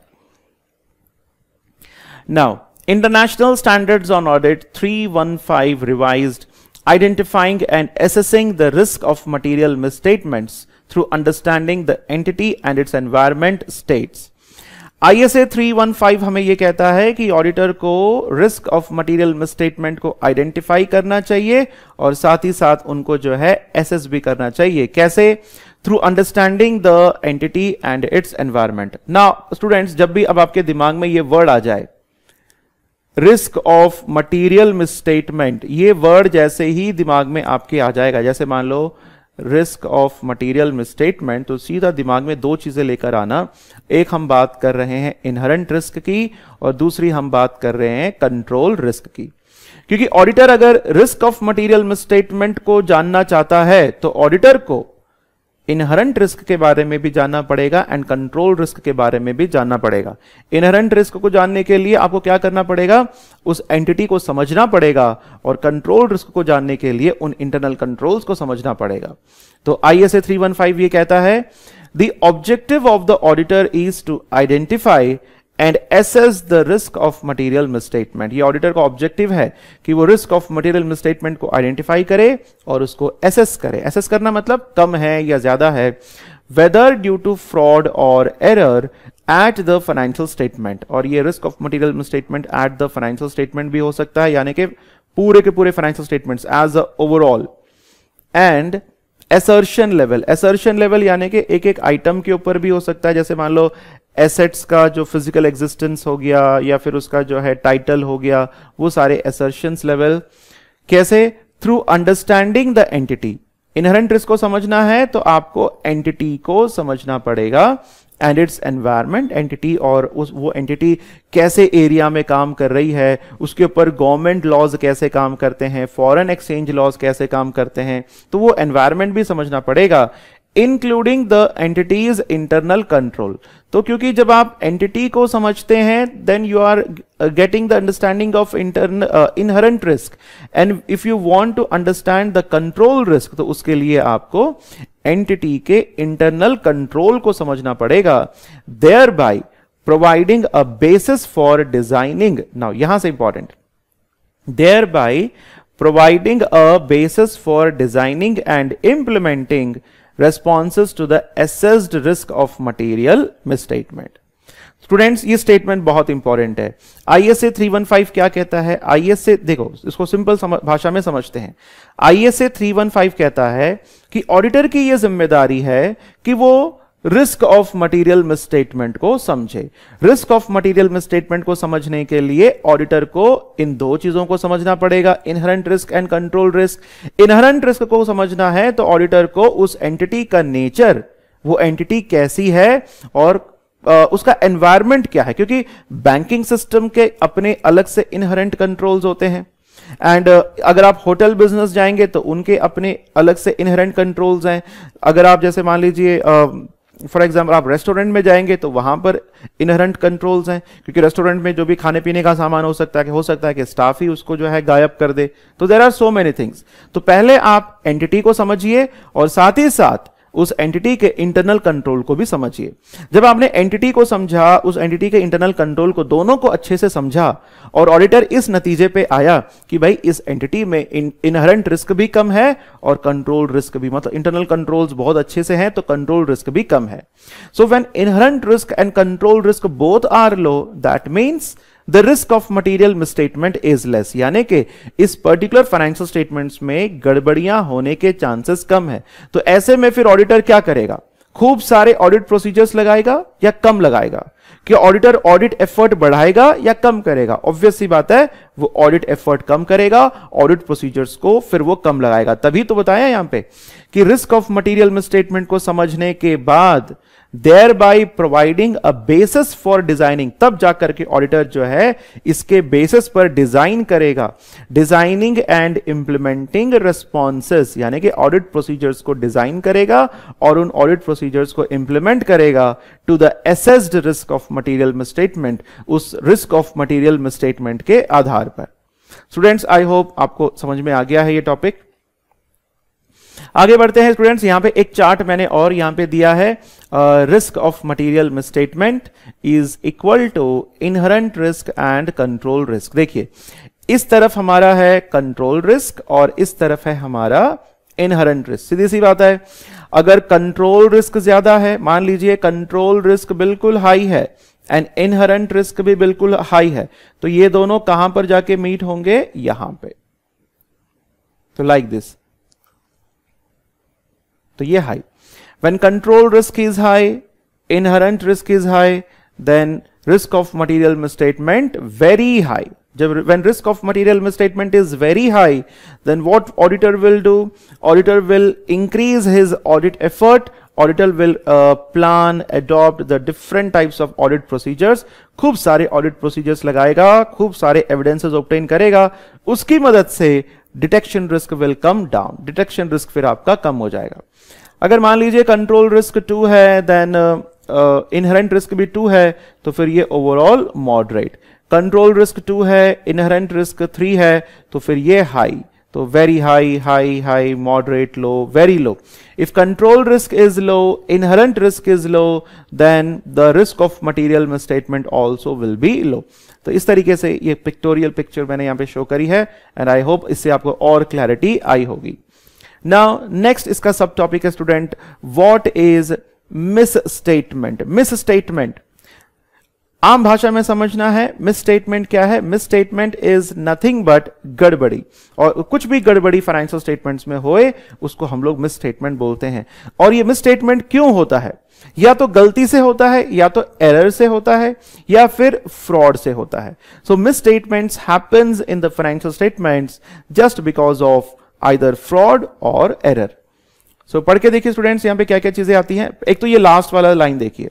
now international standards on audit 315 revised and assessing the risk of material material misstatements through understanding the entity and its environment states. ISA 315 हमें यह कहता है कि ऑडिटर को रिस्क ऑफ मटेरियल मिसस्टेटमेंट को आइडेंटिफाई करना चाहिए और साथ ही साथ उनको जो है एसेस भी करना चाहिए कैसे through understanding the entity and its environment ना स्टूडेंट्स जब भी अब आपके दिमाग में ये वर्ड आ जाए रिस्क ऑफ मटीरियल मिसस्टेटमेंट ये वर्ड जैसे ही दिमाग में आपके आ जाएगा जैसे मान लो रिस्क ऑफ मटेरियल मिसस्टेटमेंट तो सीधा दिमाग में दो चीज़ें लेकर आना एक हम बात कर रहे हैं इनहरेंट रिस्क की और दूसरी हम बात कर रहे हैं कंट्रोल रिस्क की क्योंकि ऑडिटर अगर रिस्क ऑफ मटेरियल मिसस्टेटमेंट को जानना चाहता है तो ऑडिटर को इनहरेंट रिस्क के बारे में भी जानना पड़ेगा एंड कंट्रोल रिस्क के बारे में भी जानना पड़ेगा इनहरेंट रिस्क को जानने के लिए आपको क्या करना पड़ेगा उस एंटिटी को समझना पड़ेगा और कंट्रोल रिस्क को जानने के लिए उन इंटरनल कंट्रोल्स को समझना पड़ेगा तो I S A three one five ये कहता है the objective of the auditor is to identify and assess the risk of material misstatement ये ऑडिटर का ऑब्जेक्टिव है कि वो रिस्क ऑफ मटेरियल मिसस्टेटमेंट को आइडेंटिफाई करे और उसको एसेस करे एसेस करना मतलब कम है या ज्यादा है वेदर ड्यू टू फ्रॉड और error at the financial statement और ये risk of material misstatement at the financial statement भी हो सकता है यानी कि पूरे के पूरे financial statement as a overall and assertion level assertion level यानी कि एक एक आइटम के ऊपर भी हो सकता है जैसे मान लो एसेट्स का जो फिजिकल एग्जिस्टेंस हो गया या फिर उसका जो है टाइटल हो गया वो सारे एसर्शंस लेवल कैसे through understanding the entity inherent risk को समझना है तो आपको एंटिटी को समझना पड़ेगा एंड इट्स एनवायरमेंट एंटिटी और उस वो एंटिटी कैसे एरिया में काम कर रही है उसके ऊपर गवर्नमेंट लॉज कैसे काम करते हैं फॉरेन एक्सचेंज लॉज कैसे काम करते हैं तो वो एनवायरमेंट भी समझना पड़ेगा including the entity's internal control तो क्योंकि जब आप एंटिटी को समझते हैं then you are getting the understanding of intern inherent risk and if you want to understand the control risk तो उसके लिए आपको एंटिटी के इंटरनल कंट्रोल को समझना पड़ेगा thereby providing a basis for designing now यहां से important thereby providing a basis for designing and implementing responses to the assessed risk of material misstatement. Students ये स्टेटमेंट बहुत important है ISA 315 क्या कहता है आईएसए देखो इसको सिंपल भाषा में समझते हैं आईएसए 315 कहता है कि ऑडिटर की ये जिम्मेदारी है कि वो रिस्क ऑफ मटेरियल मिसस्टेटमेंट को समझे रिस्क ऑफ मटेरियल मिसस्टेटमेंट को समझने के लिए ऑडिटर को इन दो चीजों को समझना पड़ेगा inherent risk and control risk inherent risk को समझना है तो ऑडिटर को उस एंटिटी का नेचर वो एंटिटी कैसी है और उसका एनवायरमेंट क्या है क्योंकि बैंकिंग सिस्टम के अपने अलग से इनहरेंट कंट्रोल्स होते हैं एंड uh, अगर आप होटल बिजनेस जाएंगे तो उनके अपने अलग से इनहेरेंट कंट्रोल्स हैं अगर आप जैसे मान लीजिए uh, फॉर एग्जाम्पल आप रेस्टोरेंट में जाएंगे तो वहां पर इनहरेंट कंट्रोल्स हैं क्योंकि रेस्टोरेंट में जो भी खाने पीने का सामान हो सकता है हो सकता है कि स्टाफ ही उसको जो है गायब कर दे तो there are so many things तो पहले आप एंटिटी को समझिए और साथ ही साथ उस एंटिटी के इंटरनल कंट्रोल को भी समझिए जब आपने एंटिटी को समझा उस एंटिटी के इंटरनल कंट्रोल को दोनों को अच्छे से समझा और ऑडिटर इस नतीजे पे आया कि भाई इस एंटिटी में इनहरेंट रिस्क भी कम है और कंट्रोल रिस्क भी मतलब इंटरनल कंट्रोल्स बहुत अच्छे से हैं तो कंट्रोल रिस्क भी कम है so when inherent risk and control risk both are low that means the risk of material misstatement is less यानी कि इस पर्टिकुलर फाइनेंशियल स्टेटमेंट्स में गड़बड़ियां होने के चांसेस कम है तो ऐसे में फिर ऑडिटर क्या करेगा खूब सारे ऑडिट प्रोसीजर्स लगाएगा या कम लगाएगा कि ऑडिटर ऑडिट एफर्ट बढ़ाएगा या कम करेगा ऑब्वियस सी बात है वो ऑडिट एफर्ट कम करेगा ऑडिट प्रोसीजर्स को फिर वो कम लगाएगा तभी तो बताया यहां पे कि रिस्क ऑफ मटेरियल मिसस्टेटमेंट को समझने के बाद thereby providing a basis for designing तब जाकर के ऑडिटर जो है इसके बेसिस पर डिजाइन करेगा डिजाइनिंग एंड इंप्लीमेंटिंग रिस्पॉन्सेस यानी कि ऑडिट प्रोसीजर्स को डिजाइन करेगा और उन ऑडिट प्रोसीजर्स को इंप्लीमेंट करेगा to the assessed risk of material misstatement उस रिस्क ऑफ मटीरियल मिसस्टेटमेंट के आधार पर स्टूडेंट्स आई होप आपको समझ में आ गया है ये टॉपिक आगे बढ़ते हैं स्टूडेंट्स यहां पे एक चार्ट मैंने और यहां पे दिया है risk of material misstatement is equal to inherent risk and control risk देखिए इस तरफ हमारा है कंट्रोल रिस्क और इस तरफ है हमारा इनहरेंट रिस्क सीधी सी बात है अगर कंट्रोल रिस्क ज्यादा है मान लीजिए कंट्रोल रिस्क बिल्कुल हाई है एंड इनहरेंट रिस्क भी बिल्कुल हाई है तो ये दोनों कहां पर जाके मीट होंगे यहां पे तो लाइक like दिस तो ये high when control risk is high inherent risk is high then risk of material misstatement very high जब when risk of material misstatement is very high then what auditor will do auditor will increase his audit effort auditor will plan adopt the different types of audit procedures खूब सारे audit procedures लगाएगा खूब सारे evidences obtain करेगा उसकी मदद से detection risk will come down detection risk फिर आपका कम हो जाएगा अगर मान लीजिए कंट्रोल रिस्क टू है देन इनहेरेंट रिस्क भी टू है तो फिर ये overall moderate control risk two है इनहेरेंट रिस्क थ्री है तो फिर ये हाई तो very high high high moderate low very low if control risk is low inherent risk is low then the risk of material statement also will be low तो इस तरीके से ये पिक्टोरियल पिक्चर मैंने यहां पे शो करी है एंड आई होप इससे आपको और क्लैरिटी आई होगी नाउ नेक्स्ट इसका सब टॉपिक है student what is misstatement misstatement आम भाषा में समझना है मिस स्टेटमेंट क्या है misstatement is nothing but गड़बड़ी और कुछ भी गड़बड़ी फाइनेंशियल स्टेटमेंट्स में होए उसको हम लोग मिस स्टेटमेंट बोलते हैं और ये मिस स्टेटमेंट क्यों होता है या तो गलती से होता है या तो एरर से होता है या फिर फ्रॉड से होता है so misstatements happens in the financial statements just because of either fraud और एरर सो पढ़ के देखिए स्टूडेंट्स यहां पे क्या क्या चीजें आती हैं एक तो ये लास्ट वाला लाइन देखिए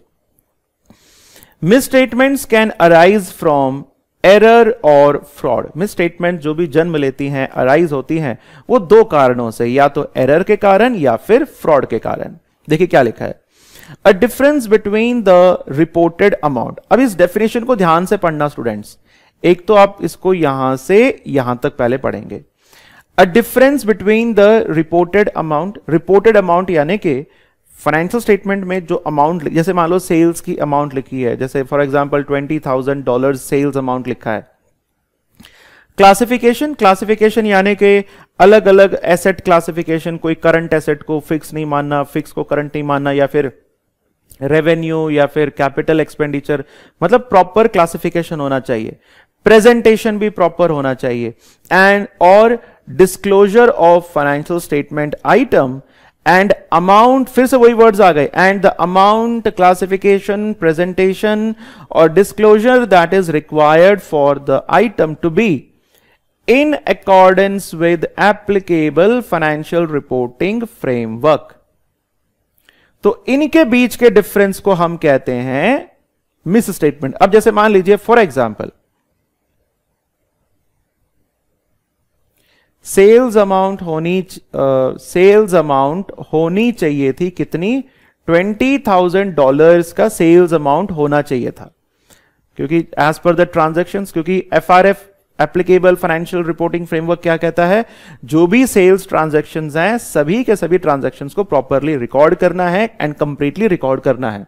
misstatements can arise from error और फ्रॉड मिसस्टेटमेंट जो भी जन्म लेती हैं अराइज होती हैं वो दो कारणों से या तो एरर के कारण या फिर फ्रॉड के कारण देखिए क्या लिखा है a difference between the reported amount अब इस डेफिनेशन को ध्यान से पढ़ना स्टूडेंट्स एक तो आप इसको यहां से यहां तक पहले पढ़ेंगे a difference between the reported amount reported amount यानी कि फाइनेंशियल स्टेटमेंट में जो अमाउंट जैसे मान लो सेल्स की अमाउंट लिखी है जैसे for example twenty thousand dollar sales amount लिखा है क्लासिफिकेशन क्लासिफिकेशन यानी कि अलग अलग एसेट क्लासिफिकेशन कोई करंट एसेट को फिक्स नहीं मानना फिक्स को करंट नहीं मानना या फिर रेवेन्यू या फिर कैपिटल एक्सपेंडिचर मतलब प्रॉपर क्लासिफिकेशन होना चाहिए प्रेजेंटेशन भी प्रॉपर होना चाहिए एंड और disclosure of financial statement item and amount फिर से वही वर्ड्स आ गए and the amount classification presentation और disclosure that is required for the item to be in accordance with applicable financial reporting framework तो इनके बीच के डिफरेंस को हम कहते हैं मिस स्टेटमेंट अब जैसे मान लीजिए फॉर एग्जाम्पल सेल्स अमाउंट होनी सेल्स अमाउंट होनी चाहिए थी कितनी ट्वेंटी थाउजेंड डॉलर का सेल्स अमाउंट होना चाहिए था क्योंकि एज पर द ट्रांजेक्शन क्योंकि F R F applicable financial reporting framework क्या कहता है जो भी सेल्स ट्रांजेक्शन हैं सभी के सभी ट्रांजेक्शन को प्रॉपरली रिकॉर्ड करना है एंड कंप्लीटली रिकॉर्ड करना है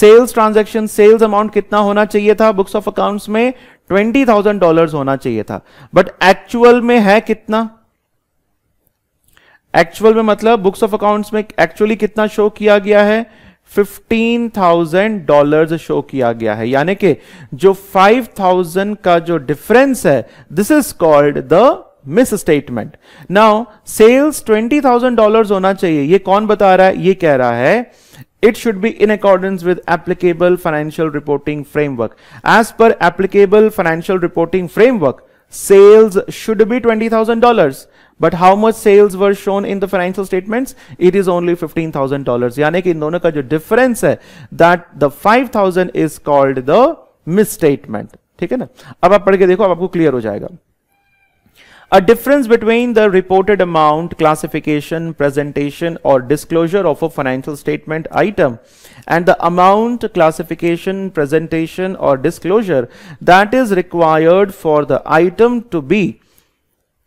सेल्स ट्रांजेक्शन सेल्स अमाउंट कितना होना चाहिए था बुक्स ऑफ अकाउंट्स में ट्वेंटी थाउजेंड डॉलर होना चाहिए था बट एक्चुअल में है कितना एक्चुअल में मतलब बुक्स ऑफ अकाउंट्स में एक्चुअली कितना शो किया गया है फिफ्टीन थाउजेंड डॉलर शो किया गया है यानी कि जो फाइव थाउजेंड का जो डिफरेंस है this is called the misstatement now sales twenty thousand dollar होना चाहिए यह कौन बता रहा है यह कह रहा है it should be in accordance with applicable financial reporting framework as per applicable financial reporting framework sales should be twenty thousand dollars But how much sales were shown in the financial statements? It is only fifteen thousand dollars. Thousand dollar यानी कि इन दोनों का जो difference है that the five thousand is called the ठीक है ना अब आप पढ़ के देखो आपको हो जाएगा a difference between the reported amount classification presentation or disclosure of a financial statement item and the amount classification presentation or disclosure that is required for the item to be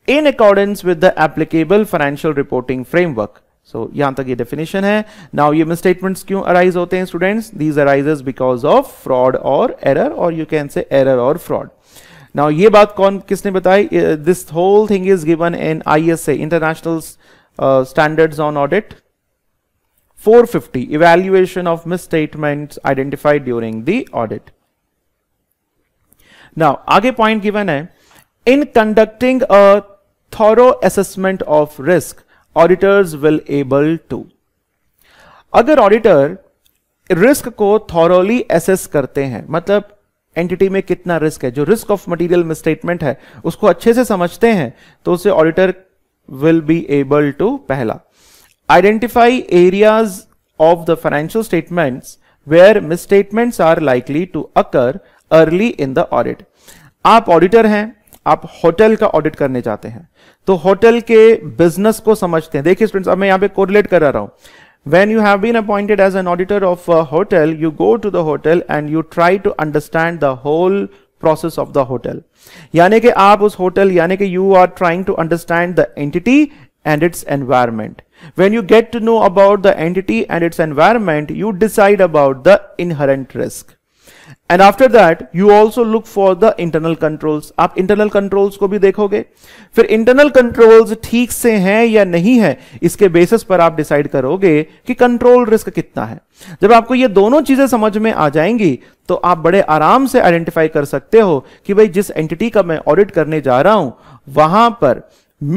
in accordance with the applicable financial reporting framework. So, yahan tak ye definition hai. Now, ye misstatements kyun arise hote hain students? These arises because of fraud or error or you can say error or fraud. Now, ye baat kaun kisne batai? Eh, this whole thing is given in ISA, International uh, Standards on Audit. 450, evaluation of misstatements identified during the audit. Now, aage point given hai, in conducting a thorough assessment of risk auditors will able to अगर auditor risk को thoroughly assess करते हैं मतलब entity में कितना risk है जो risk of material misstatement है उसको अच्छे से समझते हैं तो उसे auditor will be able to पहला identify areas of the financial statements where misstatements are likely to occur early in the audit आप ऑडिटर हैं आप होटल का ऑडिट करने जाते हैं तो होटल के बिजनेस को समझते हैं देखिए स्टूडेंट्स अब मैं यहां पे कोरिलेट कर रहा हूं when you have been appointed as an auditor of hotel you go to the hotel and you try to understand the whole process of the hotel यानी कि आप उस होटल यानी कि you are trying to understand the entity and its environment When you get to know about the entity and its environment, you decide about the inherent risk. And after that you also look for the internal controls आप internal controls को भी देखोगे फिर internal controls ठीक से हैं या नहीं है इसके बेसिस पर आप डिसाइड करोगे कि कंट्रोल रिस्क कितना है जब आपको ये दोनों चीजें समझ में आ जाएंगी तो आप बड़े आराम से आइडेंटिफाई कर सकते हो कि भाई जिस एंटिटी का मैं ऑडिट करने जा रहा हूं वहां पर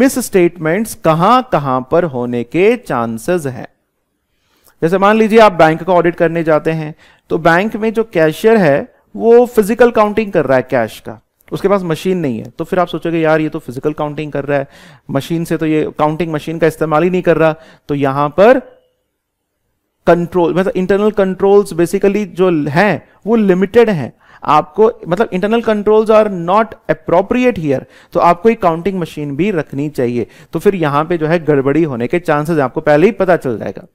मिस स्टेटमेंट्स कहां कहां पर होने के चांसेस हैं जैसे मान लीजिए आप बैंक का ऑडिट करने जाते हैं तो बैंक में जो कैशियर है वो फिजिकल काउंटिंग कर रहा है कैश का उसके पास मशीन नहीं है तो फिर आप सोचोगे यार ये तो फिजिकल काउंटिंग कर रहा है मशीन से तो ये काउंटिंग मशीन का इस्तेमाल ही नहीं कर रहा तो यहां पर कंट्रोल मतलब इंटरनल कंट्रोल्स बेसिकली जो हैं वो लिमिटेड हैं आपको मतलब internal controls are not appropriate here तो आपको एक काउंटिंग मशीन भी रखनी चाहिए तो फिर यहां पे जो है गड़बड़ी होने के चांसेस आपको पहले ही पता चल जाएगा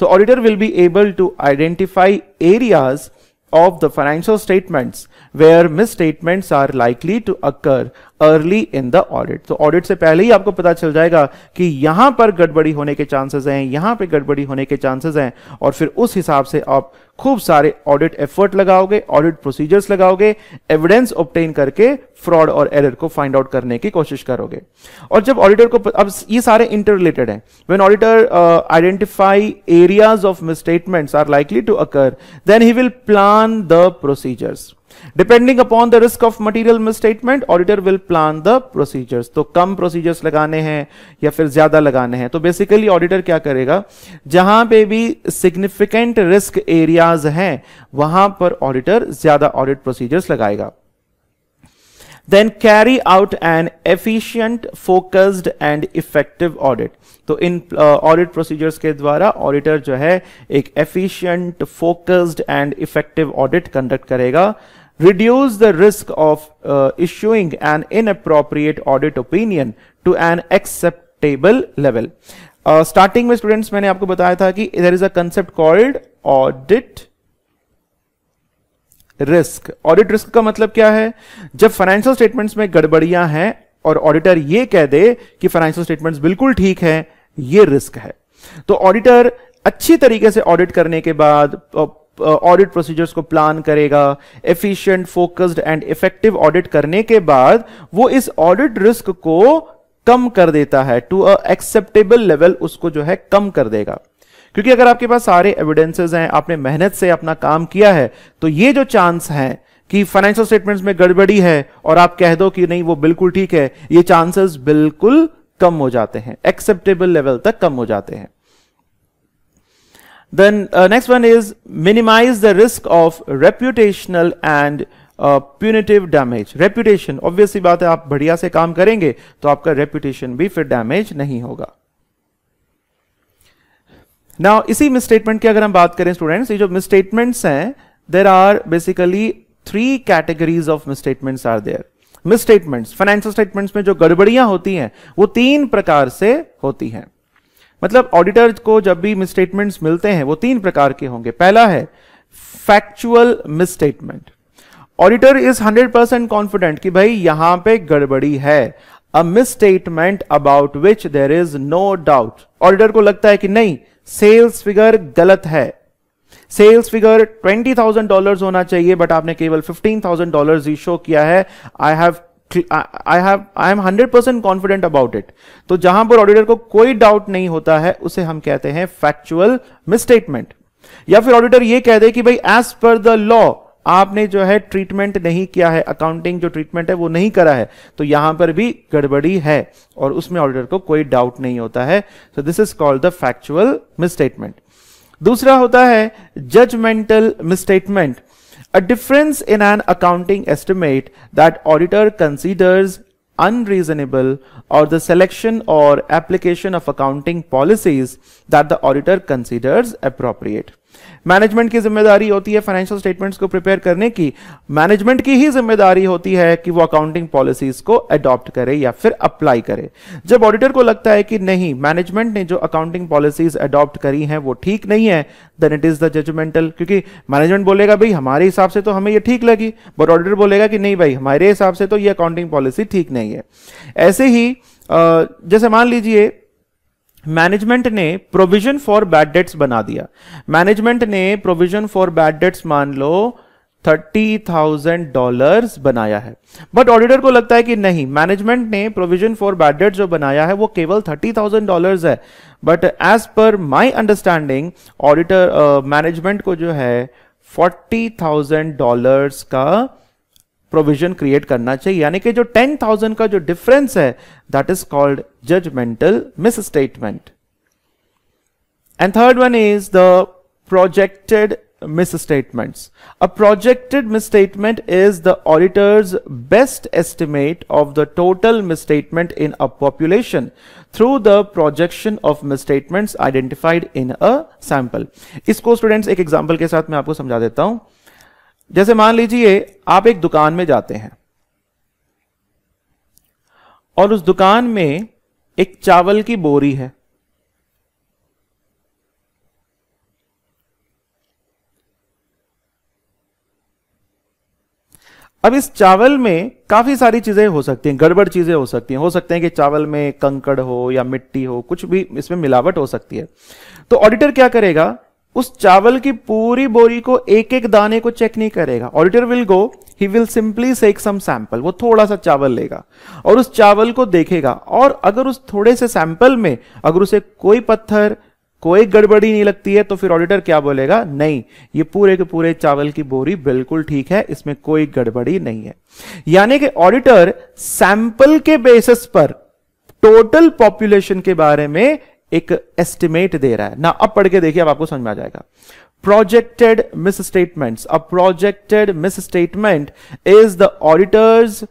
तो auditor will be able to identify areas of the financial statements where misstatements are likely to occur early in the audit तो ऑडिट से पहले ही आपको पता चल जाएगा कि यहां पर गड़बड़ी होने के चांसेस हैं यहां पे गड़बड़ी होने के चांसेस हैं और फिर उस हिसाब से आप खूब सारे ऑडिट एफर्ट लगाओगे ऑडिट प्रोसीजर्स लगाओगे एविडेंस ऑप्टेन करके फ्रॉड और एरर को फाइंड आउट करने की कोशिश करोगे और जब ऑडिटर को अब ये सारे इंटर रिलेटेड है when auditor identify areas of misstatements are likely to occur then he will plan the procedures depending upon the risk of material misstatement auditor will plan the procedures तो कम procedures लगाने हैं या फिर ज्यादा लगाने हैं तो बेसिकली ऑडिटर क्या करेगा जहां पे भी सिग्निफिकेंट रिस्क एरियाज हैं वहां पर ऑडिटर ज्यादा ऑडिट प्रोसीजर्स लगाएगा then carry out an efficient focused and effective audit तो इन ऑडिट uh, प्रोसीजर्स के द्वारा ऑडिटर जो है एक efficient focused and effective audit conduct करेगा reduce the risk of uh, issuing an inappropriate audit opinion to an acceptable level. Starting में students मैंने आपको बताया था कि there is a concept called audit risk audit risk का मतलब क्या है जब फाइनेंशियल स्टेटमेंट्स में गड़बड़ियां हैं और ऑडिटर ये कह दे कि फाइनेंशियल स्टेटमेंट्स बिल्कुल ठीक है ये रिस्क है तो ऑडिटर अच्छी तरीके से ऑडिट करने के बाद ऑडिट uh, प्रोसीजर्स को प्लान करेगा efficient focused and effective audit करने के बाद वो इस ऑडिट रिस्क को कम कर देता है टू अ एक्सेप्टेबल लेवल उसको जो है कम कर देगा क्योंकि अगर आपके पास सारे एविडेंसेस हैं आपने मेहनत से अपना काम किया है तो ये जो चांस है कि फाइनेंशियल स्टेटमेंट्स में गड़बड़ी है और आप कह दो कि नहीं वो बिल्कुल ठीक है ये चांसेस बिल्कुल कम हो जाते हैं एक्सेप्टेबल लेवल तक कम हो जाते हैं Then uh, next one is minimize the risk of reputational and punitive damage reputation obviously बात है आप बढ़िया से काम करेंगे तो आपका रेप्यूटेशन भी फिर डैमेज नहीं होगा ना इसी मिस स्टेटमेंट की अगर हम बात करें स्टूडेंट्स ये जो मिस स्टेटमेंट्स हैं there are basically three categories of mis are there misstatements financial statements में जो गड़बड़ियां होती हैं वो तीन प्रकार से होती हैं मतलब ऑडिटर को जब भी मिसस्टेटमेंट्स मिलते हैं वो तीन प्रकार के होंगे पहला है factual misstatement auditor is 100% percent confident कि भाई यहां पे गड़बड़ी है a misstatement about which there is no doubt auditor को लगता है कि नहीं सेल्स फिगर गलत है sales figure twenty thousand dollar होना चाहिए बट आपने केवल फिफ्टीन थाउजेंड डॉलर ही शो किया है I have I have I am hundred percent confident about it तो जहां पर ऑडिटर को कोई डाउट नहीं होता है उसे हम कहते हैं फैक्चुअल मिसस्टेटमेंट या फिर ऑडिटर यह कह दे कि भाई एज पर द लॉ आपने जो है ट्रीटमेंट नहीं किया है अकाउंटिंग जो ट्रीटमेंट है वो नहीं करा है तो यहां पर भी गड़बड़ी है और उसमें ऑडिटर को कोई डाउट नहीं होता है so this is called the factual misstatement दूसरा होता है judgemental misstatement A difference in an accounting estimate that auditor considers unreasonable or the selection or application of accounting policies that the auditor considers appropriate. Management की जिम्मेदारी होती है financial statements को prepare करने की मैनेजमेंट की ही जिम्मेदारी होती है कि वो अकाउंटिंग पॉलिसीज को अडॉप्ट करे या फिर अप्लाई करे जब ऑडिटर को लगता है कि नहीं मैनेजमेंट ने जो अकाउंटिंग पॉलिसीज अडॉप्ट करी हैं वो ठीक नहीं है then it is the judgemental क्योंकि मैनेजमेंट बोलेगा भाई हमारे हिसाब से तो हमें ये ठीक लगी बट ऑडिटर बोलेगा कि नहीं भाई हमारे हिसाब से तो ये अकाउंटिंग पॉलिसी ठीक नहीं है ऐसे ही जैसे मान लीजिए मैनेजमेंट ने प्रोविजन फॉर बैड डेट्स बना दिया मैनेजमेंट ने प्रोविजन फॉर बैड डेट्स मान लो थर्टी थाउजेंड डॉलर बनाया है बट ऑडिटर को लगता है कि नहीं मैनेजमेंट ने प्रोविजन फॉर बैड डेट जो बनाया है वो केवल थर्टी थाउजेंड डॉलर है but as per my understanding auditor management को जो है फोर्टी थाउजेंड डॉलर का प्रोविजन क्रिएट करना चाहिए यानी कि जो टेन थाउजेंड का जो डिफरेंस है that is called judgemental misstatement and third one is the projected misstatement a projected misstatement is the auditor's best estimate of the total misstatement in a population through the projection of misstatement identified in a sample इसको students एक example के साथ मैं आपको समझा देता हूं जैसे मान लीजिए आप एक दुकान में जाते हैं और उस दुकान में एक चावल की बोरी है अब इस चावल में काफी सारी चीजें हो सकती हैं गड़बड़ चीजें हो सकती हैं हो सकते हैं कि चावल में कंकड़ हो या मिट्टी हो कुछ भी इसमें मिलावट हो सकती है तो ऑडिटर क्या करेगा उस चावल की पूरी बोरी को एक एक दाने को चेक नहीं करेगा auditor will go he will simply select some sample वो थोड़ा सा चावल लेगा और उस चावल को देखेगा और अगर उस थोड़े से सैंपल में अगर उसे कोई पत्थर कोई गड़बड़ी नहीं लगती है तो फिर ऑडिटर क्या बोलेगा नहीं ये पूरे के पूरे चावल की बोरी बिल्कुल ठीक है इसमें कोई गड़बड़ी नहीं है यानी कि ऑडिटर सैंपल के बेसिस पर टोटल पॉपुलेशन के बारे में एक एस्टिमेट दे रहा है ना अब पढ़ के देखिए अब आपको समझ में आ जाएगा projected misstatement a projected misstatement is the auditor's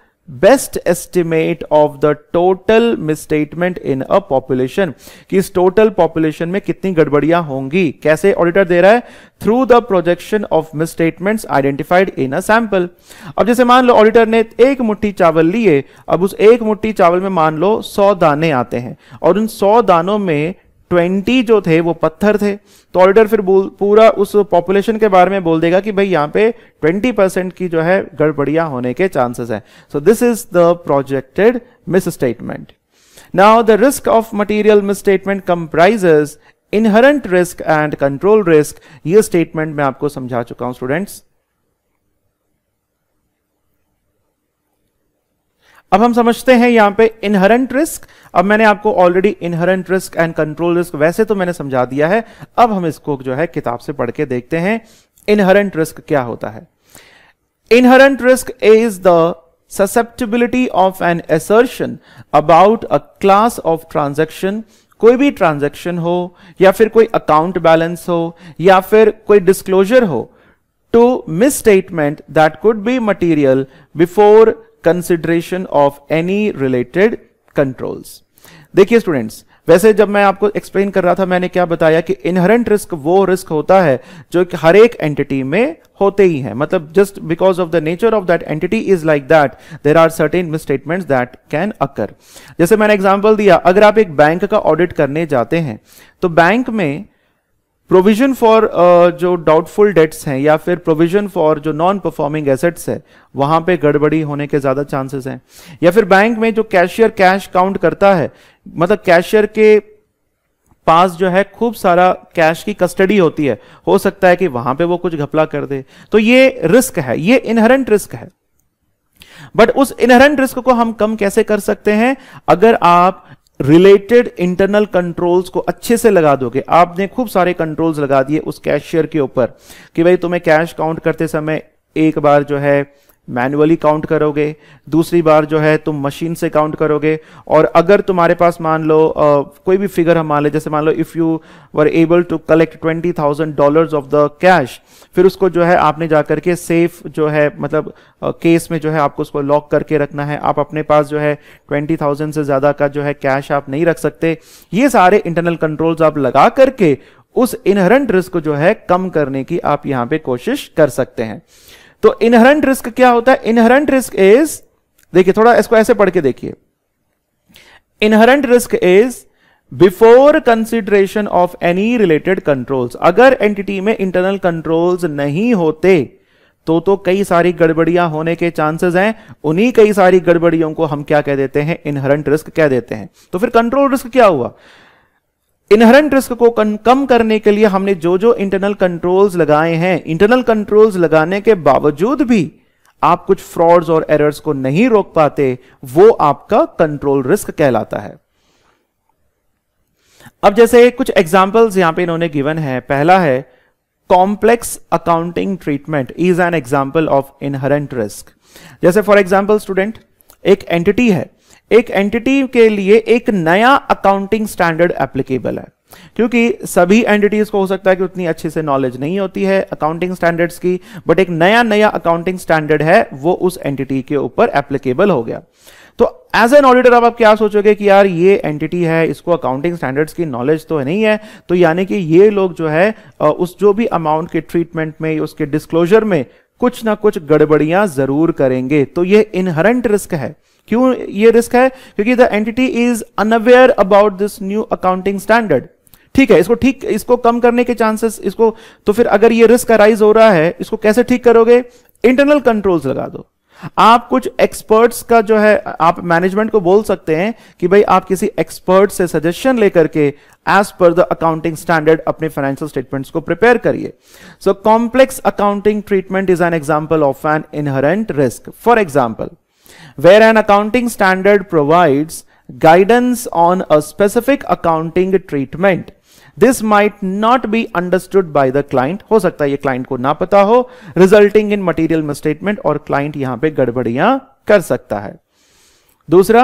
best estimate of the total misstatement in a population कि इस टोटल पॉपुलेशन में कितनी गड़बड़ियां होंगी कैसे ऑडिटर दे रहा है through the projection of misstatements identified in a sample अब जैसे मान लो ऑडिटर ने एक मुट्ठी चावल लिए अब उस एक मुट्ठी चावल में मान लो सौ दाने आते हैं और उन सौ दानों में ट्वेंटी जो थे वो पत्थर थे तो ऑडिटर फिर पूरा उस पॉपुलेशन के बारे में बोल देगा कि भाई यहाँ पे ट्वेंटी परसेंट की जो है गड़बड़ियां होने के चांसेस हैं so this is the projected misstatement now the risk of material misstatement comprises inherent risk and control risk ये स्टेटमेंट मैं आपको समझा चुका हूं स्टूडेंट्स अब हम समझते हैं यहां पे इनहरेंट रिस्क अब मैंने आपको already inherent risk and control risk वैसे तो मैंने समझा दिया है अब हम इसको जो है किताब से पढ़ के देखते हैं इनहरेंट रिस्क क्या होता है inherent risk is the susceptibility of an assertion about a class of transaction कोई भी ट्रांजेक्शन हो या फिर कोई अकाउंट बैलेंस हो या फिर कोई डिस्क्लोजर हो to misstatement that could be material before consideration of any related controls देखिए स्टूडेंट्स वैसे जब मैं आपको एक्सप्लेन कर रहा था मैंने क्या बताया कि इनहरेंट रिस्क वो रिस्क होता है जो कि हर एक एंटिटी में होते ही है मतलब just because of the nature of that entity is like that there are certain misstatements that can occur जैसे मैंने एग्जाम्पल दिया अगर आप एक बैंक का ऑडिट करने जाते हैं तो बैंक में प्रोविजन फॉर uh, जो डाउटफुल डेट्स हैं या फिर प्रोविजन फॉर जो नॉन परफॉर्मिंग एसेट्स है वहां पे गड़बड़ी होने के ज्यादा चांसेस हैं या फिर बैंक में जो कैशियर कैश काउंट करता है मतलब कैशियर के पास जो है खूब सारा कैश की कस्टडी होती है हो सकता है कि वहां पे वो कुछ घपला कर दे तो ये रिस्क है ये इनहरेंट रिस्क है बट उस इनहरेंट रिस्क को हम कम कैसे कर सकते हैं अगर आप रिलेटेड इंटरनल कंट्रोल्स को अच्छे से लगा दोगे आपने खूब सारे कंट्रोल्स लगा दिए उस कैशियर के ऊपर कि भाई तुम्हें कैश काउंट करते समय एक बार जो है मैनुअली काउंट करोगे दूसरी बार जो है तुम मशीन से काउंट करोगे और अगर तुम्हारे पास मान लो आ, कोई भी फिगर हम मान लें जैसे मान लो if you were able to collect twenty thousand dollar of the cash फिर उसको जो है आपने जा करके सेफ जो है मतलब आ, केस में जो है आपको उसको लॉक करके रखना है आप अपने पास जो है ट्वेंटी थाउजेंड से ज़्यादा का जो है कैश आप नहीं रख सकते ये सारे इंटरनल कंट्रोल्स आप लगा करके उस इनहरेंट रिस्क को जो है कम करने की आप यहाँ पे कोशिश कर सकते हैं तो इनहरेंट रिस्क क्या होता है इनहरेंट रिस्क इज देखिए थोड़ा इसको ऐसे पढ़ के देखिए inherent risk is before consideration of any related controls अगर एंटिटी में इंटरनल कंट्रोल्स नहीं होते तो तो कई सारी गड़बड़ियां होने के चांसेस हैं उन्हीं कई सारी गड़बड़ियों को हम क्या कह देते हैं इनहरेंट रिस्क कह देते हैं तो फिर कंट्रोल रिस्क क्या हुआ इनहरेंट रिस्क को कम करने के लिए हमने जो जो इंटरनल कंट्रोल्स लगाए हैं इंटरनल कंट्रोल्स लगाने के बावजूद भी आप कुछ फ्रॉड्स और एरर्स को नहीं रोक पाते वो आपका कंट्रोल रिस्क कहलाता है अब जैसे कुछ एग्जांपल्स यहां पे इन्होंने गिवन है पहला है complex accounting treatment is an example of inherent risk जैसे फॉर एग्जांपल स्टूडेंट एक एंटिटी है एक एंटिटी के लिए एक नया अकाउंटिंग स्टैंडर्ड एप्लीकेबल है क्योंकि सभी एंटिटीज को हो सकता है कि उतनी अच्छे से नॉलेज नहीं होती है अकाउंटिंग स्टैंडर्ड्स की बट एक नया नया अकाउंटिंग स्टैंडर्ड है वो उस एंटिटी के ऊपर एप्लीकेबल हो गया तो एज एन ऑडिटर आप, क्या सोचोगे कि यार ये एंटिटी है इसको अकाउंटिंग स्टैंडर्ड्स की नॉलेज तो नहीं है तो यानी कि ये लोग जो है उस जो भी अमाउंट के ट्रीटमेंट में उसके डिस्क्लोजर में कुछ ना कुछ गड़बड़ियां जरूर करेंगे तो ये इनहरेंट रिस्क है क्यों ये रिस्क है क्योंकि the entity is unaware about this new accounting standard ठीक है इसको ठीक इसको कम करने के चांसेस इसको तो फिर अगर ये रिस्क अराइज हो रहा है इसको कैसे ठीक करोगे इंटरनल कंट्रोल्स लगा दो आप कुछ एक्सपर्ट्स का जो है आप मैनेजमेंट को बोल सकते हैं कि भाई आप किसी एक्सपर्ट से सजेशन लेकर के as per the accounting standard अपने फाइनेंशियल स्टेटमेंट्स को प्रिपेयर करिए so complex accounting treatment is an example of an inherent risk for example where an accounting standard provides guidance on a specific accounting treatment this might not be understood by the client हो सकता है ये client को ना पता हो resulting in material misstatement और client यहां पे गड़बड़ियां कर सकता है दूसरा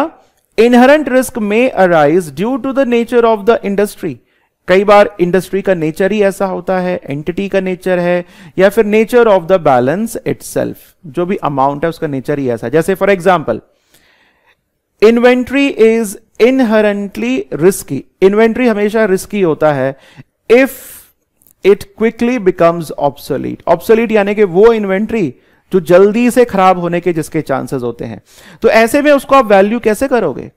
इनहरेंट रिस्क में arise due to the nature of the industry कई बार इंडस्ट्री का नेचर ही ऐसा होता है एंटिटी का नेचर है या फिर nature of the balance it जो भी अमाउंट है उसका नेचर ही ऐसा है जैसे for example inventory is inherently risky inventory हमेशा रिस्की होता है if it quickly becomes obsolete obsolete यानी कि वो इन्वेंट्री जो जल्दी से खराब होने के जिसके चांसेस होते हैं तो ऐसे में उसको आप वैल्यू कैसे करोगे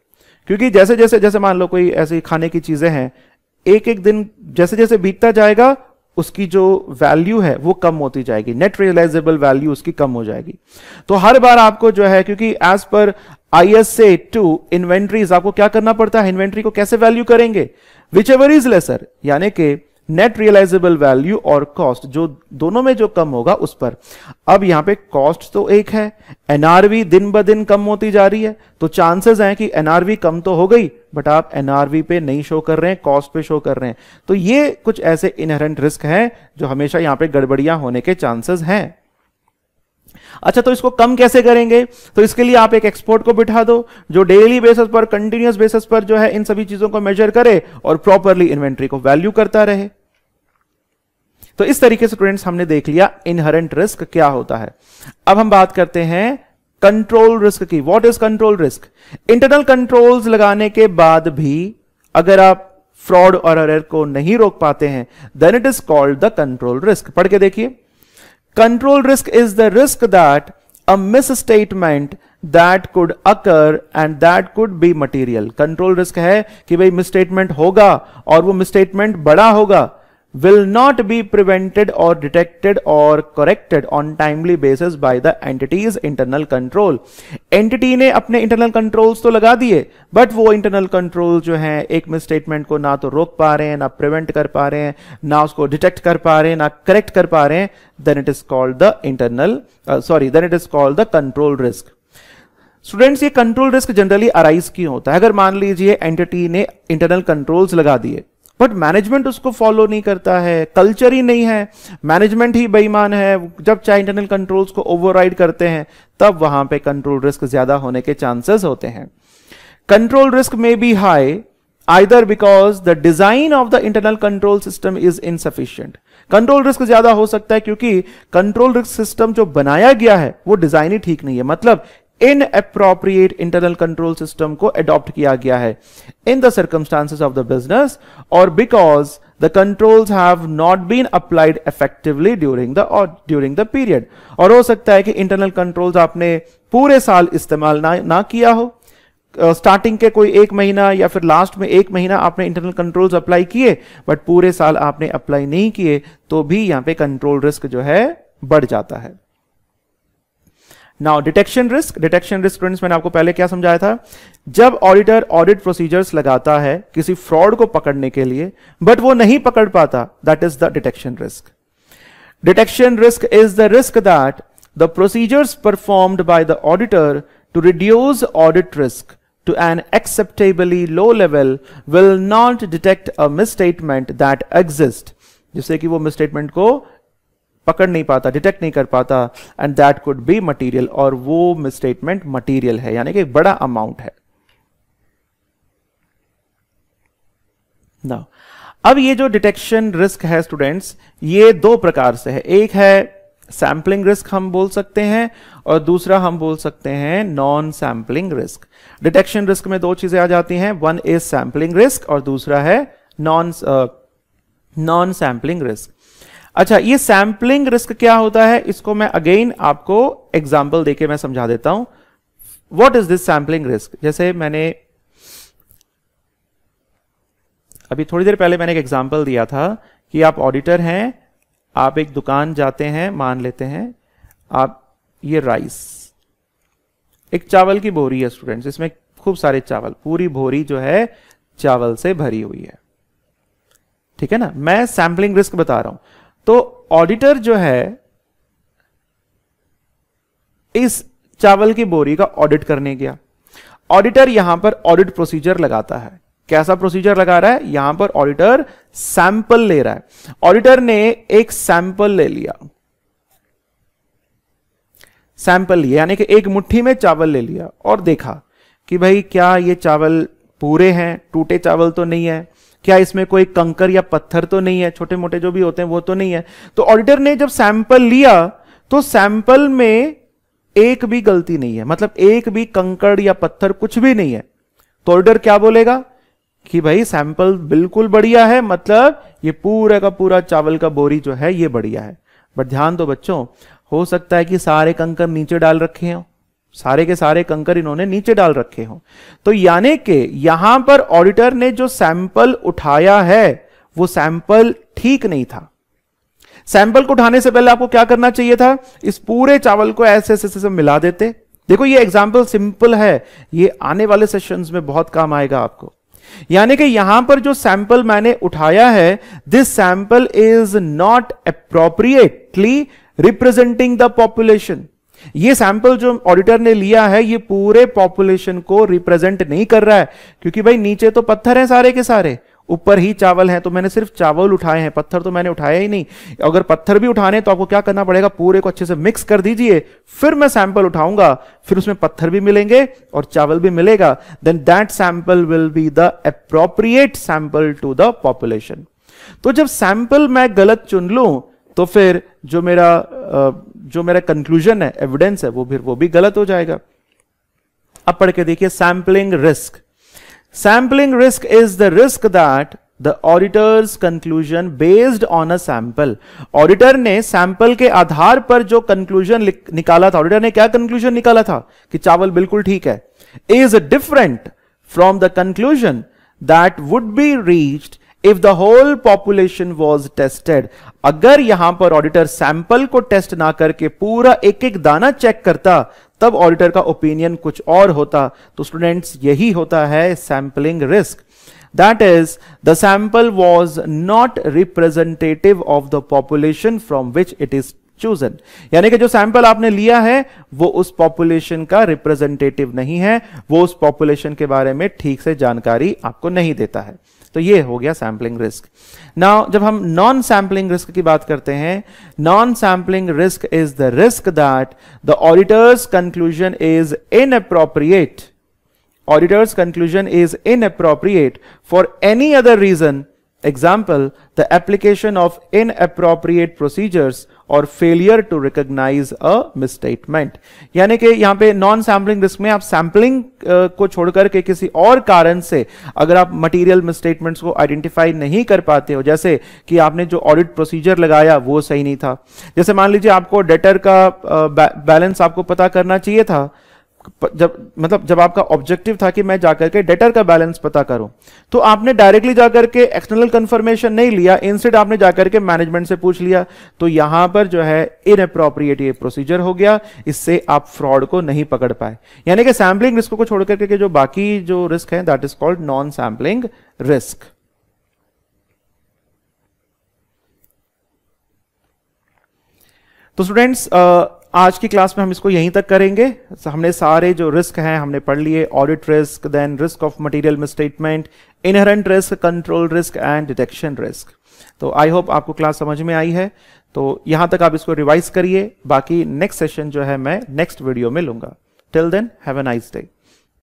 क्योंकि जैसे जैसे जैसे मान लो कोई ऐसी खाने की चीजें हैं एक एक दिन जैसे जैसे बीतता जाएगा उसकी जो वैल्यू है वो कम होती जाएगी नेट रियलाइजेबल वैल्यू उसकी कम हो जाएगी तो हर बार आपको जो है क्योंकि as per I S A two inventories आपको क्या करना पड़ता है इन्वेंट्री को कैसे वैल्यू करेंगे विच एवर इज लेसर यानी कि नेट रियलाइजेबल वैल्यू और कॉस्ट जो दोनों में जो कम होगा उस पर अब यहां पे कॉस्ट तो एक है एनआरवी दिन ब दिन कम होती जा रही है तो चांसेस हैं कि एनआरवी कम तो हो गई बट आप एनआरवी पे नहीं शो कर रहे हैं कॉस्ट पे शो कर रहे हैं तो ये कुछ ऐसे इनहेरेंट रिस्क हैं जो हमेशा यहां पे गड़बड़ियां होने के चांसेस हैं अच्छा तो इसको कम कैसे करेंगे तो इसके लिए आप एक एक्सपोर्ट को बिठा दो जो डेली बेसिस पर कंटिन्यूस बेसिस पर जो है इन सभी चीजों को मेजर करे और प्रॉपरली इन्वेंट्री को वैल्यू करता रहे तो इस तरीके से स्टूडेंट्स हमने देख लिया इनहरेंट रिस्क क्या होता है अब हम बात करते हैं कंट्रोल रिस्क की what is control risk internal controls लगाने के बाद भी अगर आप फ्रॉड और अरर को नहीं रोक पाते हैं then it is called the control risk पढ़ के देखिए control risk is the risk that misstatement that could occur and that could be material control risk है कि भाई मिस स्टेटमेंट होगा और वो स्टेटमेंट बड़ा होगा will not be prevented or detected or corrected on timely basis by the entity's internal control entity ne apne internal controls to laga diye but wo internal controls jo hain ek misstatement ko na to rok pa rahe hain na prevent kar pa rahe hain na usko detect kar pa rahe hain na correct kar pa rahe hain then it is called the internal uh, sorry then it is called the control risk students ये control risk generally arise क्यों होता है अगर मान लीजिए entity ने internal controls लगा दिए बट मैनेजमेंट उसको फॉलो नहीं करता है कल्चर ही नहीं है मैनेजमेंट ही बेईमान है जब चाहे इंटरनल कंट्रोल्स को ओवरराइड करते हैं तब वहां पे कंट्रोल रिस्क ज्यादा होने के चांसेस होते हैं कंट्रोल रिस्क में be high either because the design of the internal control system is insufficient control risk ज्यादा हो सकता है क्योंकि कंट्रोल रिस्क सिस्टम जो बनाया गया है वो डिजाइन ही ठीक नहीं है मतलब inappropriate internal control system को अडॉप्ट किया गया है in the circumstances of the business और because the controls have not been applied effectively during the during the period और हो सकता है कि इंटरनल कंट्रोल्स आपने पूरे साल इस्तेमाल ना ना किया हो स्टार्टिंग uh, के कोई एक महीना या फिर लास्ट में एक महीना आपने इंटरनल कंट्रोल्स अप्लाई किए बट पूरे साल आपने अप्लाई नहीं किए तो भी यहां पे कंट्रोल रिस्क जो है बढ़ जाता है now detection risk detection risk friends मैंने आपको पहले क्या समझाया था जब ऑडिटर ऑडिट प्रोसीजर्स लगाता है किसी फ्रॉड को पकड़ने के लिए बट वो नहीं पकड़ पाता that is the detection risk detection risk is the risk that the procedures performed by the auditor to reduce audit risk to an acceptably low level will not detect a misstatement that exist जिससे कि वो misstatement को पकड़ नहीं पाता detect नहीं कर पाता and that could be material और वो मिसस्टेटमेंट मटीरियल है यानी कि एक बड़ा अमाउंट है Now, अब ये जो डिटेक्शन रिस्क है स्टूडेंट्स ये दो प्रकार से है एक है सैम्पलिंग रिस्क हम बोल सकते हैं और दूसरा हम बोल सकते हैं non sampling risk detection risk में दो चीजें आ जाती हैं वन इज सैम्पलिंग रिस्क और दूसरा है नॉन नॉन सैम्पलिंग रिस्क अच्छा ये सैंपलिंग रिस्क क्या होता है इसको मैं अगेन आपको एग्जाम्पल देके मैं समझा देता हूं what is this sampling risk जैसे मैंने अभी थोड़ी देर पहले मैंने एक एग्जाम्पल दिया था कि आप ऑडिटर हैं आप एक दुकान जाते हैं मान लेते हैं आप ये राइस एक चावल की बोरी है स्टूडेंट इसमें खूब सारे चावल पूरी बोरी जो है चावल से भरी हुई है ठीक है ना मैं सैंपलिंग रिस्क बता रहा हूं तो ऑडिटर जो है इस चावल की बोरी का ऑडिट करने गया ऑडिटर यहां पर ऑडिट प्रोसीजर लगाता है कैसा प्रोसीजर लगा रहा है यहां पर ऑडिटर सैंपल ले रहा है ऑडिटर ने एक सैंपल ले लिया सैंपल लिया यानी कि एक मुट्ठी में चावल ले लिया और देखा कि भाई क्या ये चावल पूरे हैं टूटे चावल तो नहीं है क्या इसमें कोई कंकर या पत्थर तो नहीं है छोटे मोटे जो भी होते हैं वो तो नहीं है तो ऑडिटर ने जब सैंपल लिया तो सैंपल में एक भी गलती नहीं है मतलब एक भी कंकड़ या पत्थर कुछ भी नहीं है तो ऑडिटर क्या बोलेगा कि भाई सैंपल बिल्कुल बढ़िया है मतलब ये पूरा का पूरा चावल का बोरी जो है ये बढ़िया है बट ध्यान दो बच्चों हो सकता है कि सारे कंकर नीचे डाल रखे हैं सारे के सारे कंकर इन्होंने नीचे डाल रखे हो तो यानी कि यहां पर ऑडिटर ने जो सैंपल उठाया है वो सैंपल ठीक नहीं था सैंपल को उठाने से पहले आपको क्या करना चाहिए था इस पूरे चावल को ऐसे ऐसे से मिला देते देखो ये एग्जाम्पल सिंपल है ये आने वाले सेशन में बहुत काम आएगा आपको यानी कि यहां पर जो सैंपल मैंने उठाया है this sample is not appropriately representing the population ये सैंपल जो ऑडिटर ने लिया है ये पूरे पॉपुलेशन को रिप्रेजेंट नहीं कर रहा है क्योंकि भाई नीचे तो पत्थर हैं सारे के सारे ऊपर ही चावल है तो मैंने सिर्फ चावल उठाए हैं पत्थर तो मैंने उठाया ही नहीं अगर पत्थर भी उठाने तो आपको क्या करना पड़ेगा पूरे को अच्छे से मिक्स कर दीजिए फिर मैं सैंपल उठाऊंगा फिर उसमें पत्थर भी मिलेंगे और चावल भी मिलेगा then that sample will be the appropriate sample to the population तो जब सैंपल मैं गलत चुन लू तो फिर जो मेरा जो मेरा कंक्लूजन है एविडेंस है वो फिर वो भी गलत हो जाएगा अब पढ़ के देखिए sampling risk sampling risk is the risk that the auditor's conclusion based on a sample auditor ने सैंपल के आधार पर जो कंक्लूजन निकाला था ऑडिटर ने क्या कंक्लूजन निकाला था कि चावल बिल्कुल ठीक है is different from the conclusion that would be reached if the whole population was tested अगर यहां पर ऑडिटर सैंपल को टेस्ट ना करके पूरा एक एक दाना चेक करता तब ऑडिटर का ओपिनियन कुछ और होता तो स्टूडेंट्स यही होता है sampling risk that is the sample was not representative of the population from which it is chosen यानी कि जो सैंपल आपने लिया है वो उस पॉपुलेशन का रिप्रेजेंटेटिव नहीं है वो उस पॉपुलेशन के बारे में ठीक से जानकारी आपको नहीं देता है तो ये हो गया सैम्पलिंग रिस्क ना जब हम नॉन सैम्पलिंग रिस्क की बात करते हैं non sampling risk is the risk that the auditor's conclusion is inappropriate auditor's conclusion is inappropriate for any other reason example the application of inappropriate procedures और failure to recognise a misstatement यानी कि यहां पे non sampling risk में आप sampling को छोड़कर के किसी और कारण से अगर आप मटेरियल मिसस्टेटमेंट्स को आइडेंटिफाई नहीं कर पाते हो जैसे कि आपने जो ऑडिट प्रोसीजर लगाया वो सही नहीं था जैसे मान लीजिए आपको डेटर का बैलेंस आपको पता करना चाहिए था जब मतलब जब आपका ऑब्जेक्टिव था कि मैं जाकर के डेटर का बैलेंस पता करूं तो आपने डायरेक्टली जाकर के एक्सटर्नल कंफर्मेशन नहीं लिया इंस्टेड आपने जाकर के मैनेजमेंट से पूछ लिया तो यहां पर जो है इन अप्रोप्रिएट ये प्रोसीजर हो गया इससे आप फ्रॉड को नहीं पकड़ पाए यानी कि सैम्पलिंग रिस्क को छोड़ करके जो बाकी जो रिस्क है that is called non sampling risk तो स्टूडेंट्स आज की क्लास में हम इसको यहीं तक करेंगे हमने सारे जो रिस्क हैं हमने पढ़ लिए audit risk then risk of material misstatement inherent risk control risk and detection risk तो आई होप आपको क्लास समझ में आई है तो यहां तक आप इसको रिवाइज करिए बाकी नेक्स्ट सेशन जो है मैं नेक्स्ट वीडियो में लूंगा till then have a nice day